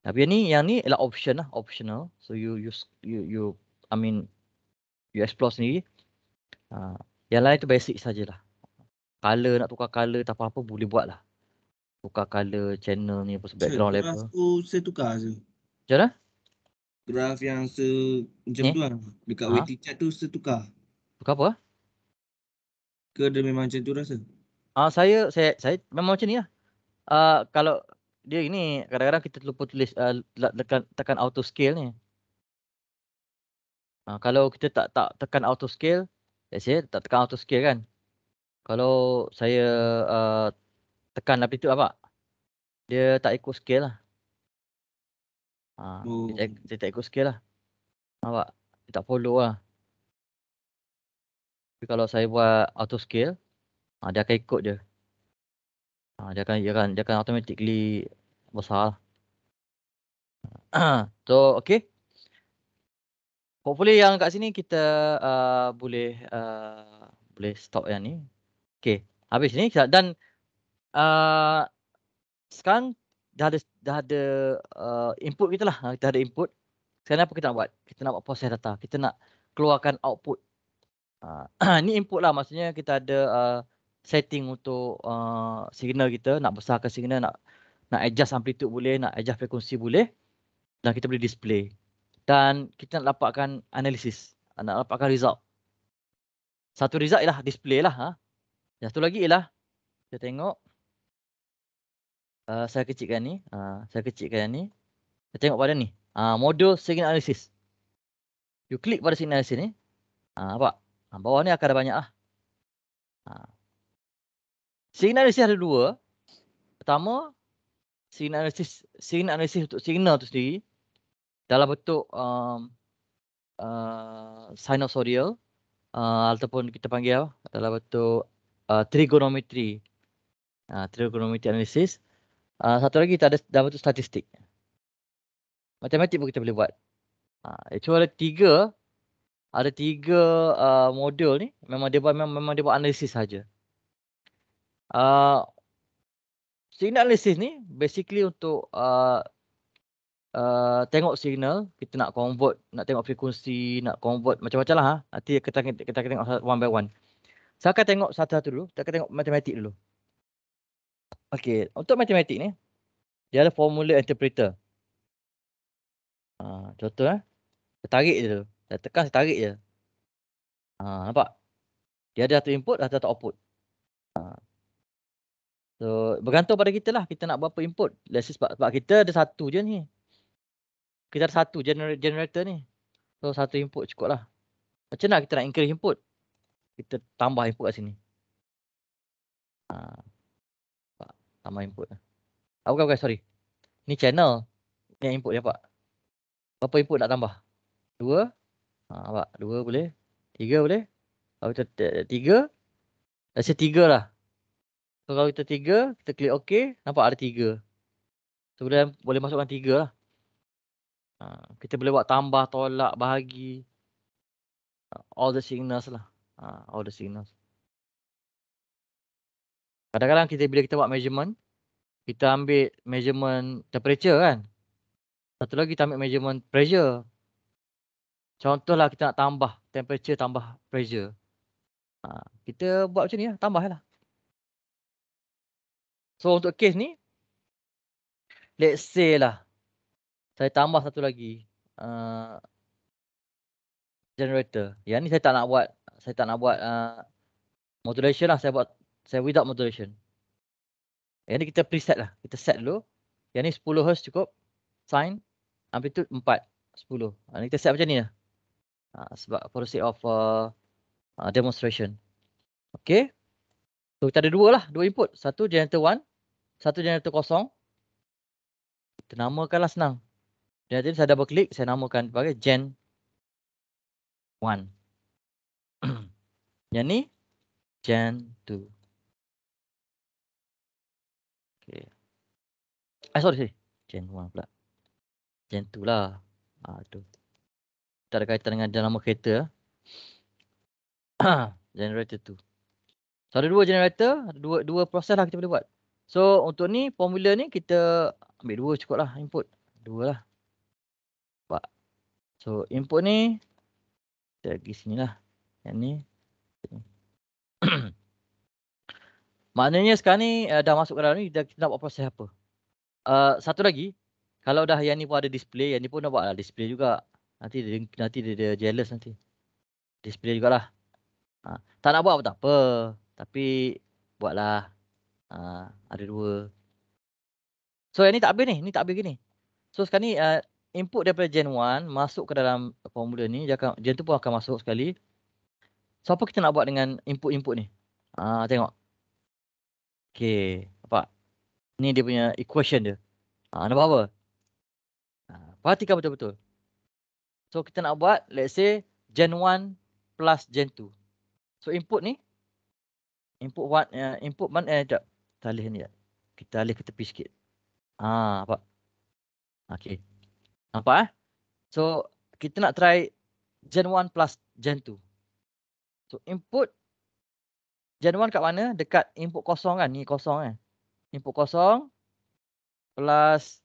Tapi yang ni yang ni ialah option lah, optional. So you you you, you I mean you explore sendiri. Uh, yang lain tu basic sajalah color nak tukar color tak apa-apa boleh buat lah. Tukar color channel ni apa background level. Graf tu saya tukar je. Macam mana? Graf yang se macam eh? tu lah. Dekat ha? WT chat tu saya tukar. Tukar apa? Ke dia memang macam tu rasa? Ah uh, saya saya saya memang macam ni lah. Ah uh, kalau dia ini kadang-kadang kita terlupa tulis uh, tekan, tekan auto scale ni. Uh, kalau kita tak tak tekan auto scale, saya tak tekan auto scale kan kalau saya uh, tekan api tu apa? Dia tak ikut scale lah. Ha, dia, oh. tak, dia tak ikut scale lah. Nampak? Ha, dia tak follow lah. Tapi kalau saya buat auto scale, ha, dia akan ikut je. Ha, dia akan dia akan, dia akan automatically besar lah. so, okay. Hopefully yang kat sini kita uh, boleh uh, boleh stop yang ni. Okay. Habis ni. Dan uh, sekarang dah ada, dah ada uh, input kita lah. Ha, kita ada input. Sekarang apa kita nak buat? Kita nak buat proses data. Kita nak keluarkan output. Uh, ni input lah. Maksudnya kita ada uh, setting untuk uh, signal kita. Nak besarkan signal. Nak nak adjust amplitude boleh. Nak adjust frekuensi boleh. Dan kita boleh display. Dan kita nak dapatkan analisis. Nak dapatkan result. Satu result ialah display lah. Ha? Satu lagi ialah kita tengok uh, saya kecilkan ni, uh, saya kecilkan ni. Kita tengok pada ni. Uh, modul signal analysis. You klik pada signal analysis ni. Uh, apa? Uh, bawah ni akan ada banyak ah. Uh. Signal analysis ada dua. Pertama, signal analysis, signal analysis untuk signal tu sendiri dalam bentuk um, uh, sinusoidal uh, ataupun kita panggil apa? dalam bentuk Uh, Trigonometri, uh, trigonometry analysis uh, satu lagi kita ada dalam tu statistik matematik pun kita boleh buat uh, itu eh, ada tiga ada tiga uh, modul ni memang dia buat memang, memang dia buat analisis saja uh, signal analisis ni basically untuk uh, uh, tengok signal kita nak convert nak tengok frekuensi nak convert macam-macam lah ha? nanti kita kita, kita, kita tengok one by one saya akan tengok satu-satu dulu. Saya akan tengok matematik dulu. Okey, untuk matematik ni, dia ada formula interpreter. Ha, contoh, eh. saya tarik je dulu. Saya tekan, saya tarik je. Ha, nampak? Dia ada satu input, satu output. Ha. So, bergantung pada kita lah. Kita nak berapa input. Sebab, sebab kita ada satu je ni. Kita ada satu generator ni. So, satu input cukup lah. Macam mana kita nak increase input? kita tambah input kat sini. Ha. Tambah input. Lah. Ah, bukan, bukan, sorry. Ni channel. Ni input dia, Pak. Berapa input nak tambah? Dua. Ha, Pak. Dua boleh. Tiga boleh. Kalau kita tiga. Rasa tiga lah. So, kalau kita tiga, kita klik OK. Nampak ada tiga. So, boleh, boleh masukkan tiga lah. Ha, kita boleh buat tambah, tolak, bahagi. All the signals lah uh, all the signals. Kadang-kadang kita bila kita buat measurement, kita ambil measurement temperature kan. Satu lagi kita ambil measurement pressure. Contohlah kita nak tambah temperature tambah pressure. Uh, kita buat macam ni lah, tambahlah. So untuk case ni, let's say lah. Saya tambah satu lagi. Uh, generator. Yang ni saya tak nak buat saya tak nak buat uh, modulation lah saya buat saya without modulation yang ni kita preset lah kita set dulu yang ni 10 hertz cukup Sign amplitude 4 10 ha, ni kita set macam ni lah uh, sebab for the sake of uh, uh, demonstration okay so kita ada dua lah dua input satu generator 1 satu generator kosong kita namakan lah senang Jadi saya double klik. saya namakan sebagai gen 1 yang ni jantung. Okay. Ah, sorry, sorry. Jantung pula. Jantung lah. Ah, tu. Tak ada kaitan dengan dalam nama kereta. Eh. generator tu. So, ada dua generator. Ada dua, dua proses lah kita boleh buat. So, untuk ni, formula ni kita ambil dua cukup lah input. Dua lah. Nampak. So, input ni kita pergi sini lah. Yang ni. Maknanya sekarang ni uh, dah masuk ke dalam ni, kita nak buat proses apa. Uh, satu lagi, kalau dah yang ni pun ada display, yang ni pun nak buat lah display juga. Nanti dia, nanti dia, dia jealous nanti. Display jugalah. Ha. Tak nak buat apa tak apa. Tapi buatlah. Ha. ada dua. So yang ni tak habis ni. Ni tak habis gini. So sekarang ni uh, input daripada gen 1 masuk ke dalam formula ni. Dia akan, gen tu pun akan masuk sekali. So apa kita nak buat dengan input-input ni? Ah tengok. okay, nampak. Ni dia punya equation dia. Ah nampak apa? Ah perhatikan betul-betul. So kita nak buat let's say gen 1 plus gen 2. So input ni input what uh, eh, input mana eh jap. Talih ni jap. Kita alih ke tepi sikit. Ah uh, apa? Okey. Nampak eh? So kita nak try gen 1 plus gen 2. So input gen 1 kat mana? Dekat input kosong kan? Ni kosong kan? Input kosong plus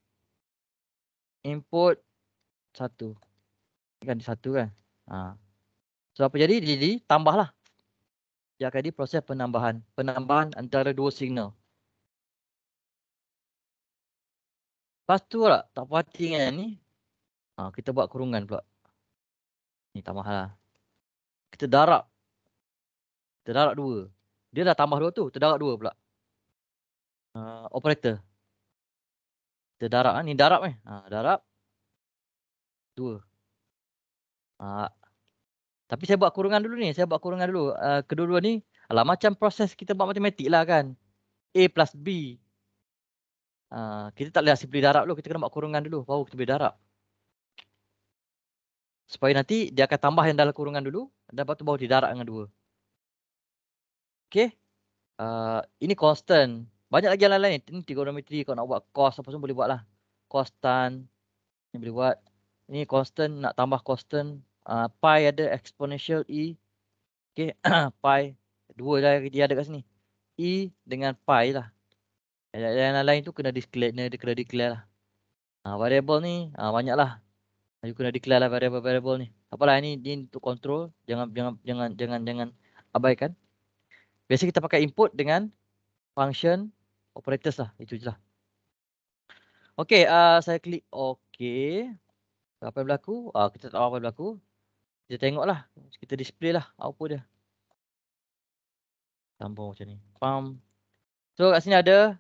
input satu. Kan di satu kan? Ha. So apa jadi? Jadi tambahlah. Dia akan di proses penambahan. Penambahan antara dua signal. Lepas tu lah, tak puati kan ni. Ha, kita buat kurungan pula. Ni tambahlah. Kita darab Terdarat dua. Dia dah tambah dua tu. Terdarat dua pula. Uh, operator. Terdarat. Ah, ni darab ni. Eh. Ha, darab. Dua. Ha. Tapi saya buat kurungan dulu ni. Saya buat kurungan dulu. Uh, Kedua-dua ni. Alah, macam proses kita buat matematik lah kan. A plus B. Uh, kita tak boleh beli darab dulu. Kita kena buat kurungan dulu. Baru kita beli darab. Supaya nanti dia akan tambah yang dalam kurungan dulu. Dan lepas tu baru didarab dengan dua. Okay. Uh, ini constant. Banyak lagi yang lain-lain Ini trigonometri Kalau nak buat cos apa semua boleh buat lah. Constant. Ini boleh buat. Ini constant. Nak tambah constant. Uh, pi ada exponential E. Okay. pi. Dua dah dia ada kat sini. E dengan pi lah. Yang lain-lain tu kena declare, dia kena declare lah. Ha, variable ni ha, banyak lah. You kena declare lah variable-variable ni. Apalah ini, ini untuk control. Jangan jangan jangan jangan jangan abaikan. Biasa kita pakai input dengan function operators lah. Itu je lah. Okay, uh, saya klik OK. Apa yang berlaku? Uh, kita tak tahu apa yang berlaku. Kita tengok lah. Kita display lah Apa dia. Sambung macam ni. Pam. So kat sini ada.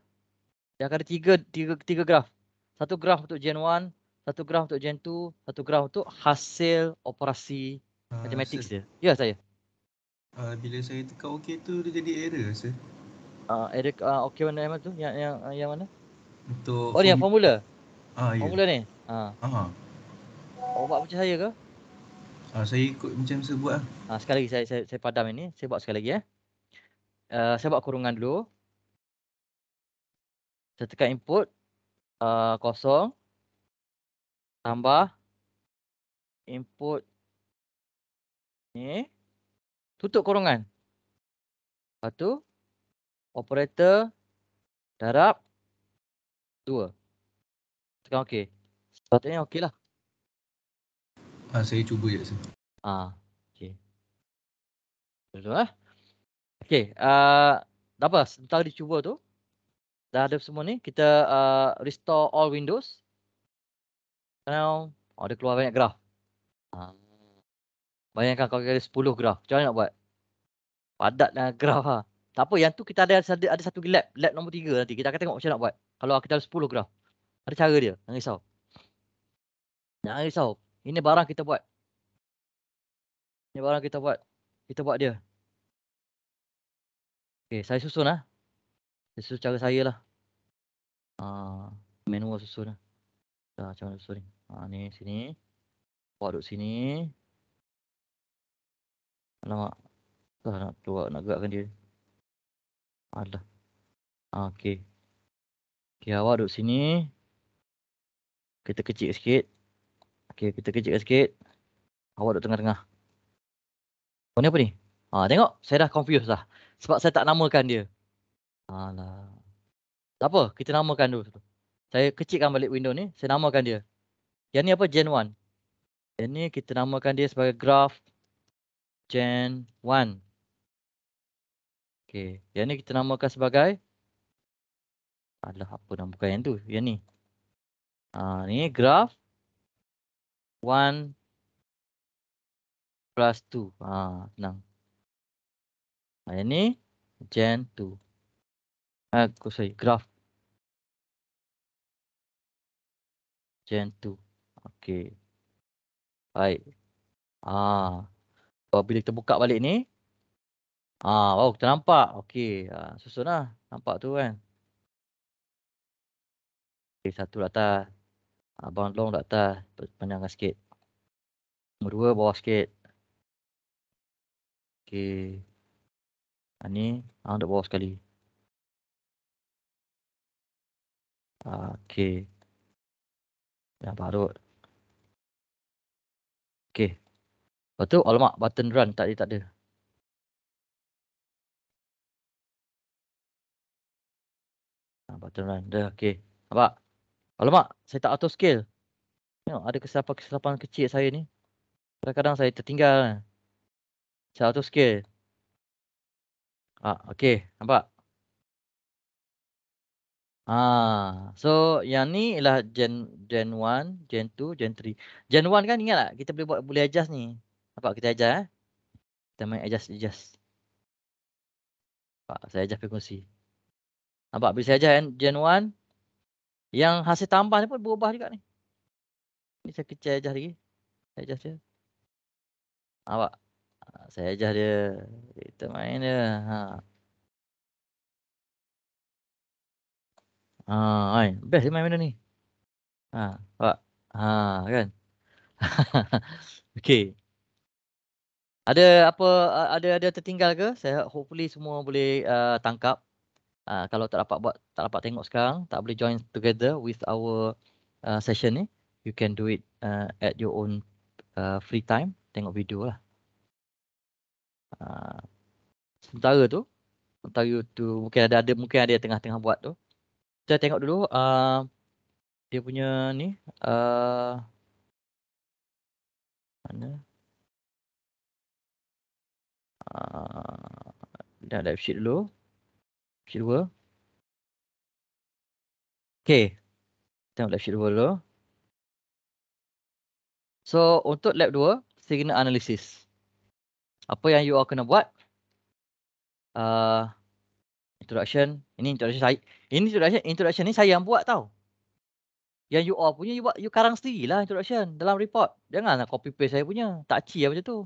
Dia akan ada tiga, tiga, tiga graf. Satu graf untuk gen 1. Satu graf untuk gen 2. Satu graf untuk hasil operasi uh, ah, matematik dia. Ya saya. Uh, bila saya tekan OK tu dia jadi error rasa. Ah uh, error uh, OK mana tu? Yang yang uh, yang mana? Untuk Oh form- yang formula. Ah ya. Formula yeah. ni. Ah. Ha. Ha. Oh, Awak buat macam saya ke? Ah uh, saya ikut macam saya buat ah. Ah sekali lagi saya, saya saya padam ini. Saya buat sekali lagi eh. Uh, saya buat kurungan dulu. Saya tekan input uh, kosong tambah input ni. Okay tutup kurungan. Lepas tu operator darab 2. Tekan okey. Sepatutnya okey lah. Ha, saya cuba je. Ha, okey. Betul lah. Okey. Uh, dah apa? Sebentar dicuba tu. Dah ada semua ni. Kita uh, restore all windows. Now, oh, ada keluar banyak graf. Ha. Uh. Bayangkan kalau ada 10 graf. Macam mana nak buat? Padat dengan lah graf lah. Tak apa, yang tu kita ada ada, ada satu lab. Lab nombor 3 nanti. Kita akan tengok macam nak buat. Kalau kita ada 10 graf. Ada cara dia. Jangan risau. Jangan risau. Ini barang kita buat. Ini barang kita buat. Kita buat dia. Okay, saya susun lah. Saya susun cara saya lah. Uh, manual susun lah. Macam mana susun ni? Uh, ni sini. Buat duduk sini. Alamak. Dah nak tua nak gerakkan dia. Alah. Ah, okay. Okay, awak duduk sini. Kita kecil sikit. Okay, kita kecil sikit. Awak duduk tengah-tengah. Oh, ni apa ni? ah, tengok. Saya dah confused lah. Sebab saya tak namakan dia. Alah. Tak apa. Kita namakan dulu. Saya kecilkan balik window ni. Saya namakan dia. Yang ni apa? Gen 1. Yang ni kita namakan dia sebagai graph Gen 1. Okey, yang ni kita namakan sebagai Alah, apa nama bukan yang tu? Yang ni. Ha, ni graf 1 plus 2. Ha, senang. Ha, yang ni Gen 2. Aku ha, oh, sorry, graf Gen 2. Okey. Baik. Ah. Uh, bila kita buka balik ni ah wow kita nampak okey ah, susunlah nampak tu kan okey satu dekat atas abang ah, long dekat atas panjangkan sikit nombor dua bawah sikit okey ah, ni ah dekat bawah sekali ah, okey yang baru okey Lepas tu alamak button run tak ada tak ada. Ah, button run dah okay. Nampak? Alamak saya tak auto scale. Tengok ada kesilapan-kesilapan kecil saya ni. Kadang-kadang saya tertinggal. Kan. Saya auto scale. Ah okay. nampak? Ah so yang ni ialah gen gen 1, gen 2, gen 3. Gen 1 kan ingat tak kita boleh buat boleh adjust ni. Nampak kita ajar eh? Kita main adjust adjust. Nampak saya ajar frekuensi. Nampak bila saya ajar kan gen 1 yang hasil tambah ni pun berubah juga ni. Ni saya kecil ajar lagi. Saya ajar dia. Nampak ah, saya ajar dia kita main dia. Ha. Ha, ai, best dia main benda ni. Ha, nampak. Ha, kan. Okey. Ada apa ada ada tertinggal ke? Saya hopefully semua boleh uh, tangkap. Uh, kalau tak dapat buat tak dapat tengok sekarang, tak boleh join together with our uh, session ni, you can do it uh, at your own uh, free time tengok video lah. Uh, sementara tu, sementara tu mungkin ada ada mungkin ada tengah-tengah buat tu. Kita tengok dulu uh, dia punya ni uh, mana Ah, dah ada sheet dulu. Sheet dua, Okay. Kita tengok lab sheet dua dulu. So untuk lab dua, signal analysis. Apa yang you all kena buat? Uh, introduction. Ini introduction saya. Ini introduction, introduction ni saya yang buat tau. Yang you all punya, you, buat, you karang sendiri lah introduction dalam report. Jangan lah copy paste saya punya. Tak cik lah macam tu.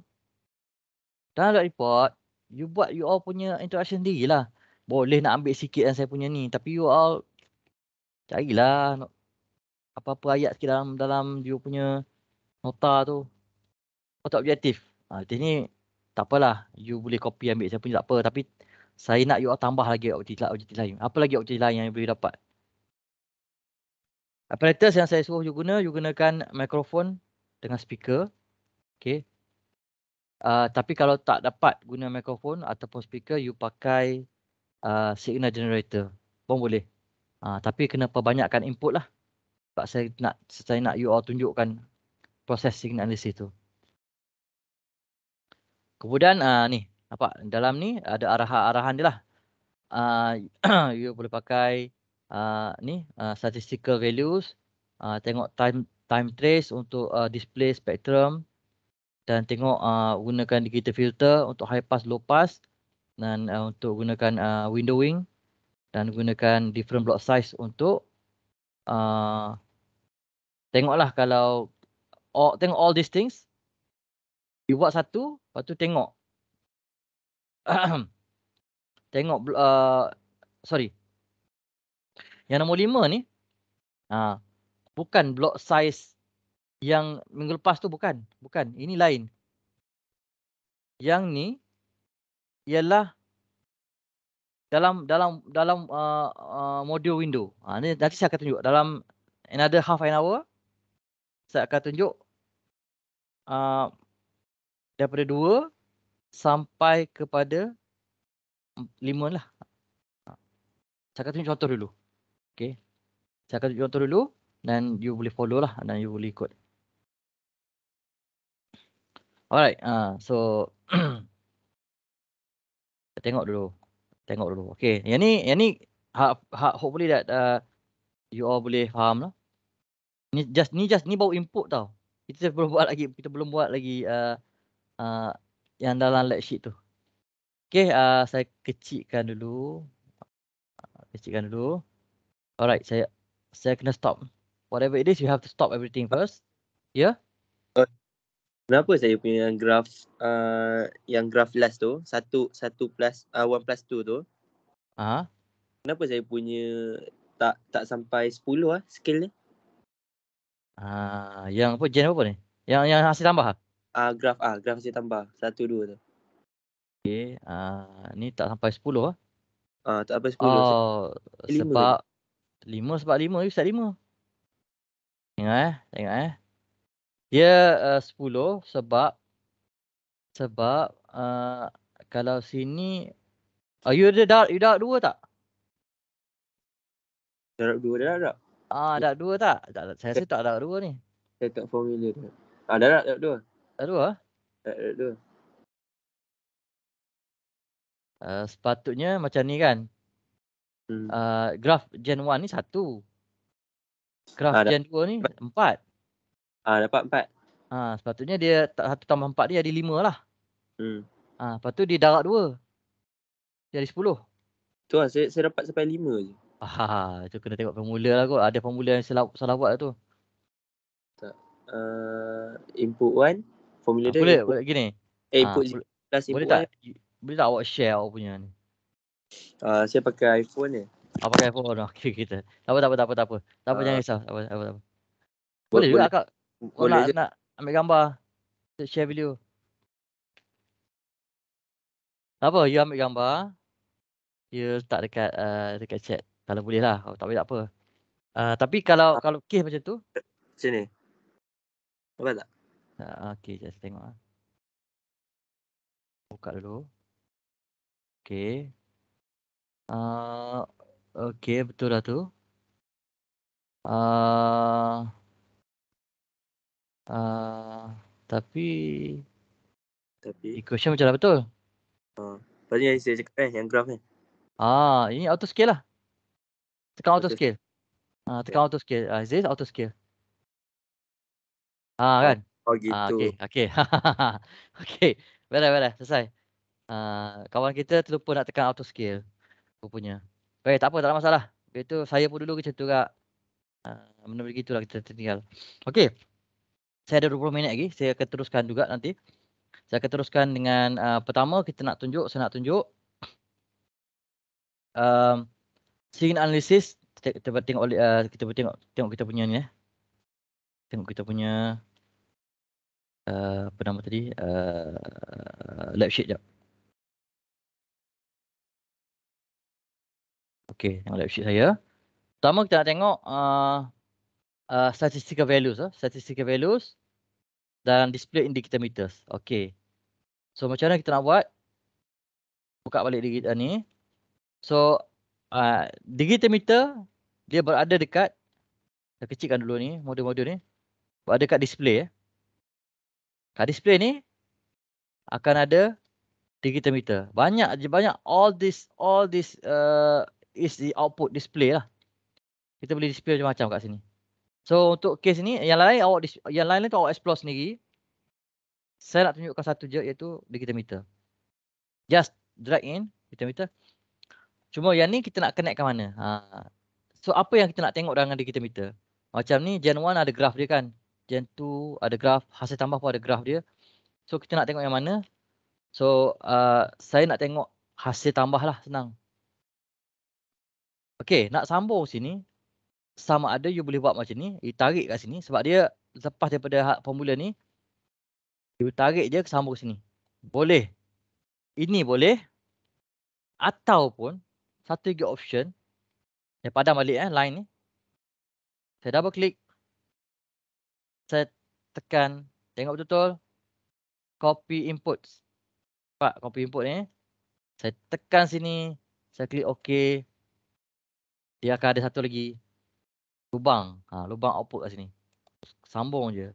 Dalam draft report, you buat you all punya interaction diri lah. Boleh nak ambil sikit yang saya punya ni. Tapi you all carilah apa-apa ayat sikit dalam, dalam you punya nota tu. Kau tak objektif. Ha, jadi ni tak apalah. You boleh copy ambil saya punya tak apa. Tapi saya nak you all tambah lagi objektif lah, lain. Apa lagi objektif lain yang you boleh dapat? Apparatus yang saya suruh you guna, you gunakan mikrofon dengan speaker. Okay. Ah, tapi kalau tak dapat guna mikrofon ataupun speaker, you pakai uh, signal generator pun boleh. Uh, tapi kena perbanyakkan input lah. Sebab saya nak, saya nak you all tunjukkan proses signal analysis tu. Kemudian uh, ni, apa dalam ni ada arahan-arahan dia lah. Uh, you boleh pakai uh, ni uh, statistical values, uh, tengok time time trace untuk uh, display spectrum, dan tengok uh, gunakan digital filter untuk high pass low pass dan uh, untuk gunakan uh, windowing dan gunakan different block size untuk uh, tengoklah kalau all, tengok all these things you buat satu lepas tu tengok tengok uh, sorry yang nombor lima ni uh, bukan block size yang minggu lepas tu bukan. Bukan. Ini lain. Yang ni ialah dalam dalam dalam uh, uh, modul window. Ha, ni nanti saya akan tunjuk dalam another half an hour saya akan tunjuk uh, daripada dua sampai kepada lima lah. Ha. Saya akan tunjuk contoh dulu. Okay. Saya akan tunjuk contoh dulu dan you boleh follow lah dan you boleh ikut. Alright, uh, so tengok dulu. Tengok dulu. Okay, yang ni, yang ni ha, ha, hopefully that uh, you all boleh faham lah. Ni just, ni just, ni bawa input tau. Kita belum buat lagi, kita belum buat lagi uh, uh, yang dalam lead sheet tu. Okay, uh, saya kecilkan dulu. Kecilkan dulu. Alright, saya saya kena stop. Whatever it is, you have to stop everything first. Yeah? Kenapa saya punya yang graf uh, yang graf last tu satu satu plus uh, one plus two tu? Ah? Kenapa saya punya tak tak sampai sepuluh ah skill ni? Ah, uh, yang apa gen apa ni? Yang yang hasil tambah ah? Ah, uh, graf ah, uh, graf hasil tambah satu dua tu. Okay, ah, uh, ni tak sampai sepuluh ah? Ah, tak sampai sepuluh. Oh, sebab lima sebab lima, ustaz lima. Tengok eh, tengok eh. Ya uh, 10 sebab sebab uh, kalau sini are oh, you ada dark you dark dua tak? Dark dua dah dah. Ah dark dua tak? Tak saya rasa tak dark dua ni. Saya tak familiar dia. Ah dah dah dark 2. Dark 2 Dark 2. Uh, eh, sepatutnya macam ni kan. Hmm. Uh, eh, graf gen 1 ni satu. Graf ah, gen 2 ni empat. Ah ha, dapat empat. Ah ha, sepatutnya dia satu tambah empat dia jadi lima lah. Hmm. Ah ha, lepas tu dia darat dua. Jadi sepuluh. Tu lah saya, saya dapat sampai lima je. Ah, tu kena tengok formula lah kot. Ada formula yang salah, salah buat lah tu. Tak. Uh, input one. Formula ha, dia. Boleh, boleh gini. Eh, ha, input ha, plus input boleh tak? One. Boleh tak awak share awak punya ni? Uh, saya pakai iPhone ni. Apa pakai iPhone? Okey kita. Tak apa tak apa tak apa. Tak apa uh, jangan risau. Tak apa tak apa. Tak apa. Boleh, boleh juga akak Oh, boleh nak, je. nak ambil gambar untuk share video. Apa? You ambil gambar. You letak dekat uh, dekat chat. Kalau boleh lah. Oh, tak boleh tak apa. Uh, tapi kalau ah. kalau case macam tu. Macam ni. Apa tak? Uh, okay, jap saya tengok. Ah. Buka dulu. Okay. Uh, okay, betul lah tu. Uh, Uh, tapi tapi equation macam betul. Ha. Uh, tadi yang saya cakap eh yang graph ni. Ah, uh, ini auto scale lah. Tekan auto, scale. Ah, Uh, tekan ya. auto scale. Ah, uh, this auto scale. Ah, uh, kan. Oh, gitu. Uh, ah, Okey, okay. okay. Beres, beres. Selesai. Uh, kawan kita terlupa nak tekan auto scale. Rupanya. Baik, okay, tak apa. Tak ada masalah. Itu saya pun dulu macam tu kak. Uh, Benda-benda lah kita tinggal. Okey saya ada 20 minit lagi. Saya akan teruskan juga nanti. Saya akan teruskan dengan uh, pertama kita nak tunjuk, saya nak tunjuk. Um, scene analysis kita, kita boleh tengok uh, kita boleh tengok tengok kita punya ni eh. Tengok kita punya uh, apa nama tadi? Uh, lab sheet jap. Okay, tengok lab sheet saya. Pertama kita nak tengok uh, uh, statistical values uh, statistical values dan display indicator meters. Okey. So macam mana kita nak buat? Buka balik digital ni. So uh, digital meter dia berada dekat saya kecilkan dulu ni modul-modul ni. Berada dekat display. Eh. Kat display ni akan ada digital meter. Banyak je banyak all this all this uh, is the output display lah. Kita boleh display macam-macam kat sini. So untuk case ni yang lain awak yang lain tu awak explore sendiri. Saya nak tunjukkan satu je iaitu digital meter. Just drag in digital meter. Cuma yang ni kita nak connect ke mana? Ha. So apa yang kita nak tengok dengan digital meter? Macam ni gen 1 ada graf dia kan. Gen 2 ada graf, hasil tambah pun ada graf dia. So kita nak tengok yang mana? So uh, saya nak tengok hasil tambah lah senang. Okay nak sambung sini sama ada you boleh buat macam ni, you tarik kat sini sebab dia lepas daripada formula ni you tarik je sambung sini. Boleh. Ini boleh. Ataupun satu lagi option yang padam balik eh line ni. Saya double click. Saya tekan tengok betul-betul copy input. pak copy input ni. Eh. Saya tekan sini. Saya klik OK. Dia akan ada satu lagi lubang. Ha, lubang output kat sini. Sambung je.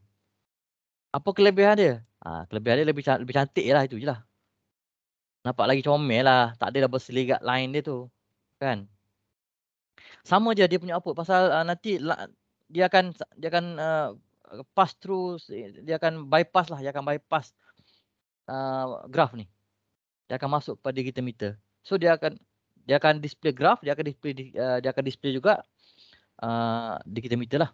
Apa kelebihan dia? Ha, kelebihan dia lebih, lebih cantik lah itu je lah. Nampak lagi comel lah. Tak ada double seligat line dia tu. Kan? Sama je dia punya output. Pasal uh, nanti la, dia akan dia akan uh, pass through. Dia akan bypass lah. Dia akan bypass uh, graph ni. Dia akan masuk pada digital meter. So dia akan dia akan display graph. Dia akan display uh, dia akan display juga Ah, digital meter lah.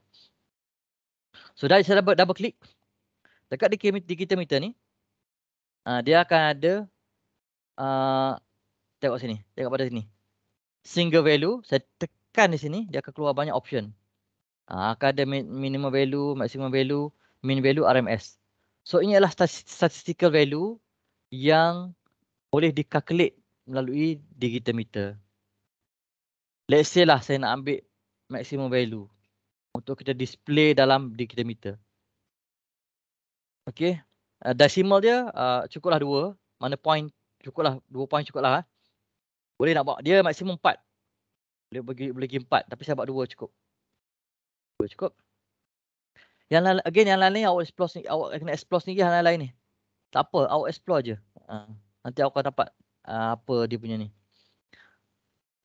So dah saya double, double click dekat digital meter ni uh, dia akan ada uh, tengok sini, tengok pada sini. Single value, saya tekan di sini dia akan keluar banyak option. Uh, akan ada minimum value, maximum value, min value, RMS. So ini adalah statistical value yang boleh di melalui digital meter. Let's say lah saya nak ambil maximum value untuk kita display dalam meter. Okey. Uh, decimal dia uh, cukuplah dua mana point cukuplah dua point cukuplah. Eh. Boleh nak buat dia maksimum empat Boleh bagi boleh bagi empat tapi saya buat dua cukup. 2 cukup. Yang lain again yang lain ni awak explore ni awak kena explore sendiri hal lain ni. Tak apa, awak explore aje. Uh, nanti awak akan dapat uh, apa dia punya ni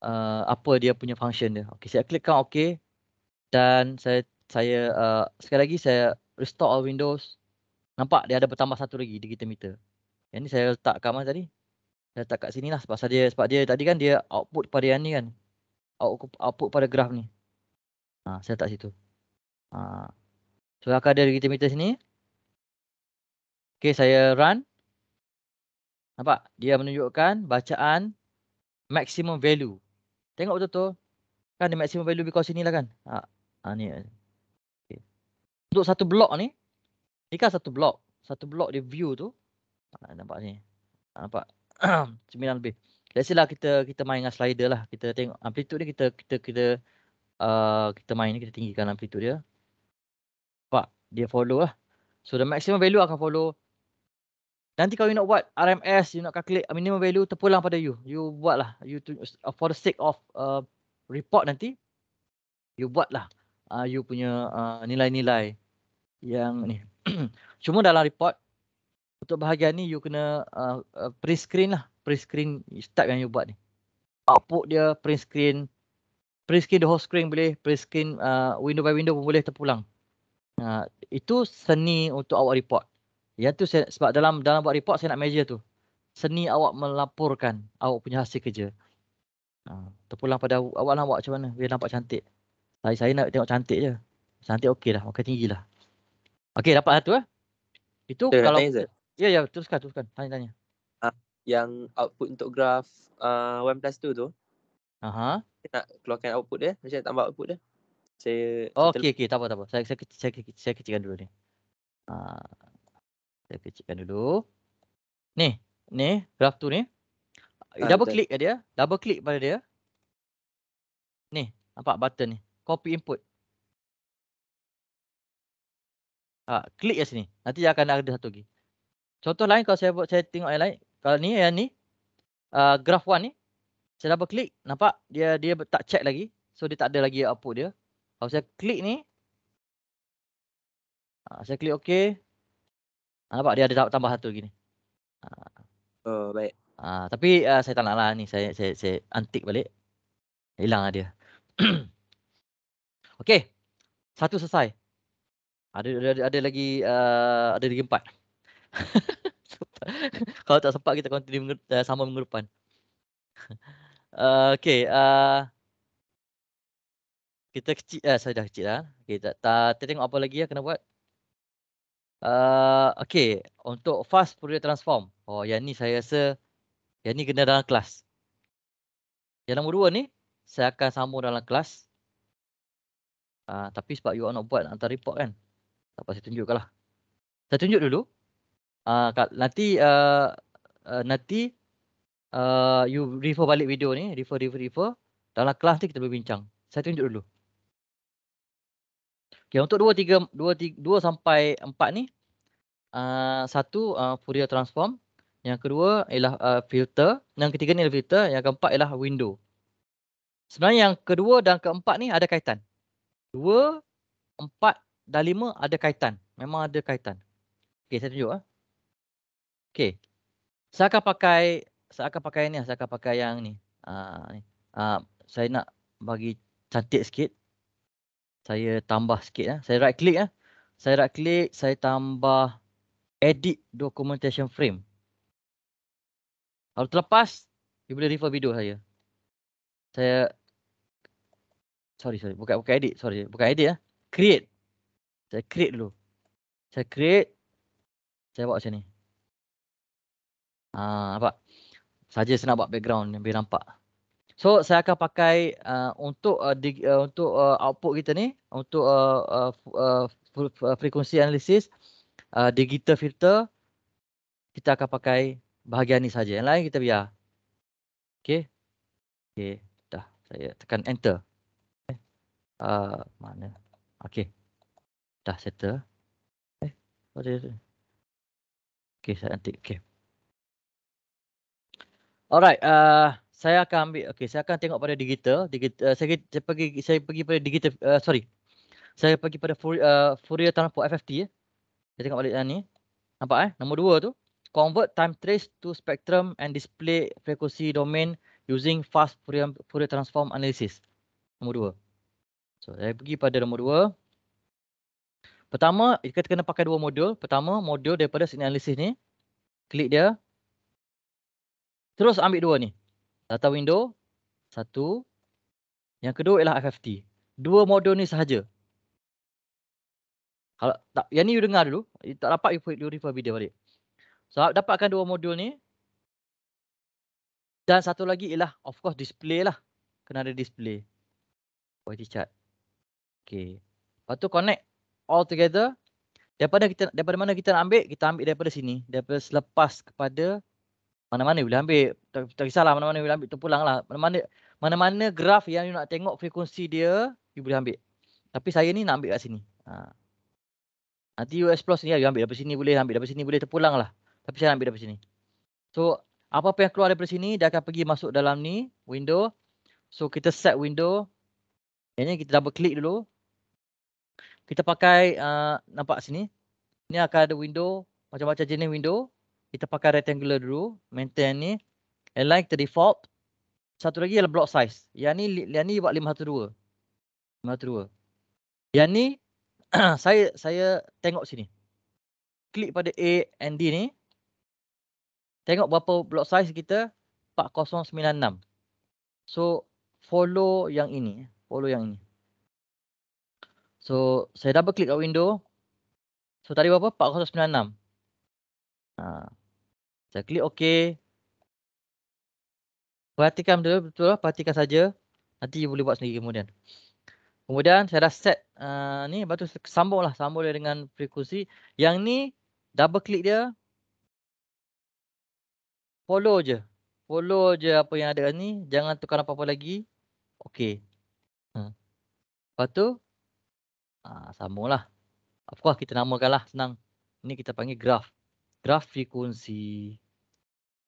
uh, apa dia punya function dia. Okey, saya klikkan OK Dan saya saya uh, sekali lagi saya restore all windows. Nampak dia ada bertambah satu lagi di kita meter. Yang ni saya letak kat mana tadi? Saya letak kat sinilah sebab dia sebab dia tadi kan dia output pada yang ni kan. Output, pada graf ni. Ha, saya letak situ. Ha. So akan ada digital meter sini. Okey, saya run. Nampak? Dia menunjukkan bacaan maximum value. Tengok betul tu, Kan dia maximum value because sini lah kan. Ha, ha ni. Okay. Untuk satu blok ni. Ni kan satu blok. Satu blok dia view tu. Ha, nampak ni. Ha, nampak. 9 lebih. Let's say lah kita kita main dengan slider lah. Kita tengok amplitude ni kita kita kita uh, kita main ni kita tinggikan amplitude dia. Nampak? Dia follow lah. So the maximum value akan follow Nanti kalau you nak buat RMS, you nak calculate minimum value terpulang pada you. You buatlah. You to, uh, for the sake of uh, report nanti, you buatlah. Uh, you punya uh, nilai-nilai uh, yang ni. Cuma dalam report, untuk bahagian ni you kena uh, uh, print screen lah. Print screen step yang you buat ni. Output dia print screen. Print screen the whole screen boleh. Print screen uh, window by window pun boleh terpulang. Uh, itu seni untuk awak report. Ya tu saya, sebab dalam dalam buat report saya nak measure tu. Seni awak melaporkan awak punya hasil kerja. Ha, terpulang pada awak nampak macam mana. Dia nampak cantik. Saya, saya nak tengok cantik je. Cantik okey lah. Maka tinggi lah. Okey dapat satu lah. Eh? Itu saya kalau. ya ya teruskan. teruskan. Tanya-tanya. Uh, yang output untuk graf uh, ah, OnePlus 2 tu. Aha. uh Nak keluarkan output dia. saya nak tambah output dia. Saya oh, okey okey tak apa tak apa. Saya saya saya, saya, saya, kecilkan dulu ni. Ah saya kecilkan dulu. Ni, ni graf tu ni. Ah, double click dia, double click pada dia. Ni, nampak button ni. Copy input. Ah, klik ya sini. Nanti dia akan ada satu lagi. Contoh lain kalau saya buat saya tengok yang lain. Kalau ni yang ni uh, ah, graf 1 ni saya double klik nampak dia dia tak check lagi. So dia tak ada lagi output dia. Kalau saya klik ni ah, saya klik okey, Ah, nampak dia ada tambah satu gini? Ah. Oh, baik. Ah, tapi uh, saya tak nak lah. ni. Saya, saya, saya antik balik. Hilang lah dia. Okey, Satu selesai. Ada ada, ada, lagi uh, ada lagi empat. Kalau tak sempat kita continue mengur, uh, sama minggu depan. uh, okay. Uh, kita kecil. Uh, saya dah kecil lah. Okay, tak, tak, tengok apa lagi ya kena buat uh, okay, untuk fast Fourier transform. Oh, yang ni saya rasa yang ni kena dalam kelas. Yang nombor dua ni, saya akan sambung dalam kelas. Uh, tapi sebab you all nak buat, nak report kan. Tak pasti saya tunjukkan lah. Saya tunjuk dulu. Uh, ah, kat, nanti, uh, uh, nanti uh, you refer balik video ni. Refer, refer, refer. Dalam kelas ni kita berbincang. Saya tunjuk dulu. Okay, untuk 2, 3, 2, 2 sampai 4 ni, uh, satu uh, Fourier Transform, yang kedua ialah uh, filter, yang ketiga ni ialah filter, yang keempat ialah window. Sebenarnya yang kedua dan keempat ni ada kaitan. Dua, empat dan lima ada kaitan. Memang ada kaitan. okay saya tunjuk. Eh. Okey. Saya akan pakai, saya akan pakai ni, lah, saya akan pakai yang ni. Uh, ni. Uh, saya nak bagi cantik sikit saya tambah sikit eh. saya right click eh. saya right click saya tambah edit documentation frame kalau terlepas you boleh refer video saya saya sorry sorry bukan bukan edit sorry bukan edit eh. create saya create dulu saya create saya buat macam ni ah apa saja saya nak buat background yang lebih nampak So saya akan pakai uh, untuk uh, di, uh, untuk uh, output kita ni untuk uh, uh, uh, uh, frekuensi analisis uh, digital filter kita akan pakai bahagian ni saja. Yang lain kita biar. Okey. Okey, dah. Saya tekan enter. Okay. Eh, uh, mana? Okey. Dah settle. Eh, Okey. Okey, okay, saya nanti Okay. Alright, uh, saya akan ambil okey saya akan tengok pada digital digital uh, saya, saya pergi saya pergi pada digital uh, sorry saya pergi pada eh, Fourier, uh, Fourier transform FFT ya. Saya tengok balik yang ni. Nampak eh? Nombor dua tu convert time trace to spectrum and display frequency domain using fast Fourier, Fourier transform analysis. Nombor dua. So saya pergi pada nombor dua. Pertama, kita kena pakai dua modul. Pertama, modul daripada signal analysis ni. Klik dia. Terus ambil dua ni. Data window, satu. Yang kedua ialah FFT. Dua modul ni sahaja. Kalau tak, yang ni you dengar dulu. You tak dapat you, you refer video balik. So dapatkan dua modul ni. Dan satu lagi ialah of course display lah. Kena ada display. YT chat. Okay. Lepas tu connect all together. Daripada, kita, daripada mana kita nak ambil? Kita ambil daripada sini. Daripada selepas kepada mana-mana boleh ambil. Tak, tak kisahlah mana-mana boleh ambil. Terpulang lah. Mana-mana, graf yang nak tengok frekuensi dia, you boleh ambil. Tapi saya ni nak ambil kat sini. Ha. Nanti you explore sini, lah, you ambil. Dari sini boleh ambil. Dari sini boleh terpulang lah. Tapi saya ambil dari sini. So, apa-apa yang keluar dari sini, dia akan pergi masuk dalam ni, window. So, kita set window. Yang ni kita double click dulu. Kita pakai, uh, nampak sini. Ni akan ada window, macam-macam jenis window kita pakai rectangular dulu maintain ni align to default satu lagi ialah block size yang ni yang ni buat 512 512 yang ni saya saya tengok sini klik pada A and D ni tengok berapa block size kita 4096 so follow yang ini follow yang ini so saya double klik kat window so tadi berapa 4096 saya klik OK. Perhatikan betul betul lah. Perhatikan saja. Nanti you boleh buat sendiri kemudian. Kemudian saya dah set uh, ni. Lepas tu sambung lah. Sambung dia dengan frekuensi. Yang ni double click dia. Follow je. Follow je apa yang ada ni. Jangan tukar apa-apa lagi. Okay. Hmm. Lepas tu. Uh, sambung lah. Of course kita namakan lah. Senang. Ini kita panggil graf. Graf frekuensi. frekuensi.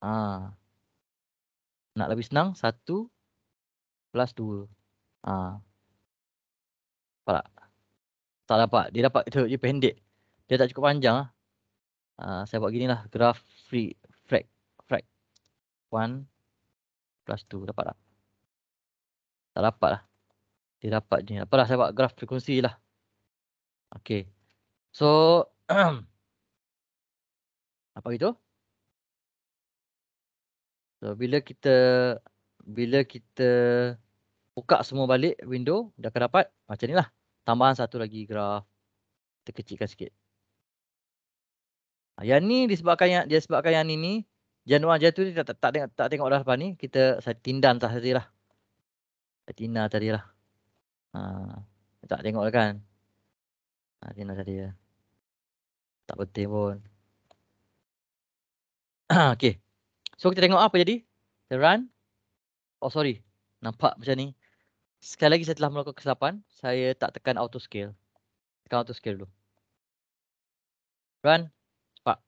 Ha. Nak lebih senang, satu plus dua. Ha. Nampak tak? Tak dapat. Dia dapat itu. dia pendek. Dia tak cukup panjang. Lah. Ah, saya buat gini lah. Graph free frag. Frag. 1 plus 2. Dapat tak? Tak dapat lah. Dia dapat je. lah saya buat graph frekuensi lah. Okay. So. apa itu? So bila kita bila kita buka semua balik window dah akan dapat macam inilah. Tambahan satu lagi graf kita kecilkan sikit. Ha, yang ni disebabkan yang dia sebabkan yang ni ni jadual jatuh ni tak, tak tak tengok tak tengok dah apa ni kita saya tindan lah. tadi tadilah. Saya tindan tadilah. Ha, tak tengok lah kan. Ha, tindan tadi ya. Tak penting pun. Okey. So kita tengok apa jadi. Kita run. Oh sorry. Nampak macam ni. Sekali lagi saya telah melakukan kesilapan. Saya tak tekan auto scale. Tekan auto scale dulu. Run. Nampak.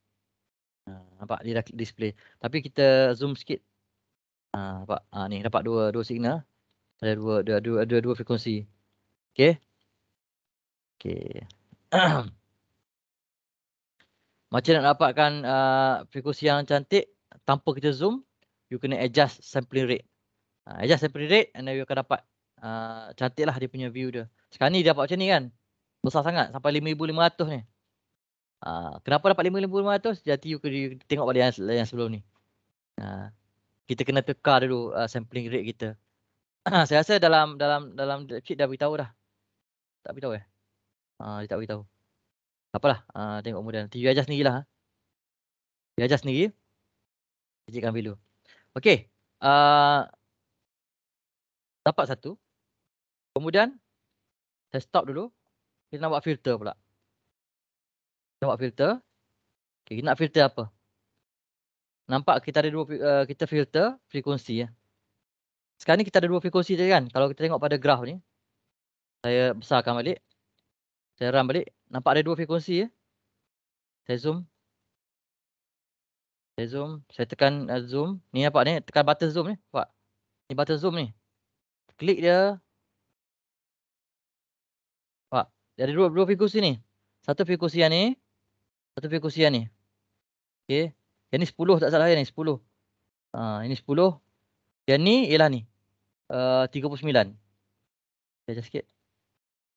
Ha, nampak dia dah display. Tapi kita zoom sikit. Ha, nampak. Ha, ni dapat dua dua signal. Ada dua dua dua, dua, dua frekuensi. Okay. Okay. Macam nak dapatkan uh, frekuensi yang cantik tanpa kerja zoom, you kena adjust sampling rate. Uh, adjust sampling rate and then you akan dapat uh, lah dia punya view dia. Sekarang ni dia dapat macam ni kan. Besar sangat sampai 5,500 ni. Uh, kenapa dapat 5,500? Jadi you kena tengok pada yang, yang sebelum ni. Uh, kita kena tukar dulu uh, sampling rate kita. Saya rasa dalam dalam dalam chat dah beritahu dah. Tak beritahu eh? Uh, dia tak beritahu. Tak apalah. Uh, tengok kemudian. Nanti you adjust sendiri lah. You adjust sendiri kerjakan value. Okey. Uh, dapat satu. Kemudian saya stop dulu. Kita nak buat filter pula. Kita nak buat filter. Okay, kita nak filter apa? Nampak kita ada dua uh, kita filter frekuensi ya. Sekarang ni kita ada dua frekuensi tadi kan. Kalau kita tengok pada graf ni. Saya besarkan balik. Saya run balik. Nampak ada dua frekuensi ya. Saya zoom. Saya zoom. Saya tekan uh, zoom. Ni nampak ni. Tekan button zoom ni. Nampak? Ni button zoom ni. Klik dia. Nampak? Dari dua, dua frekuensi ni. Satu frekuensi yang ni. Satu frekuensi yang ni. Okey. Yang ni 10 tak salah yang ni. 10. Uh, ha, ini 10. Yang ni ialah ni. Uh, 39. Saya ajar sikit.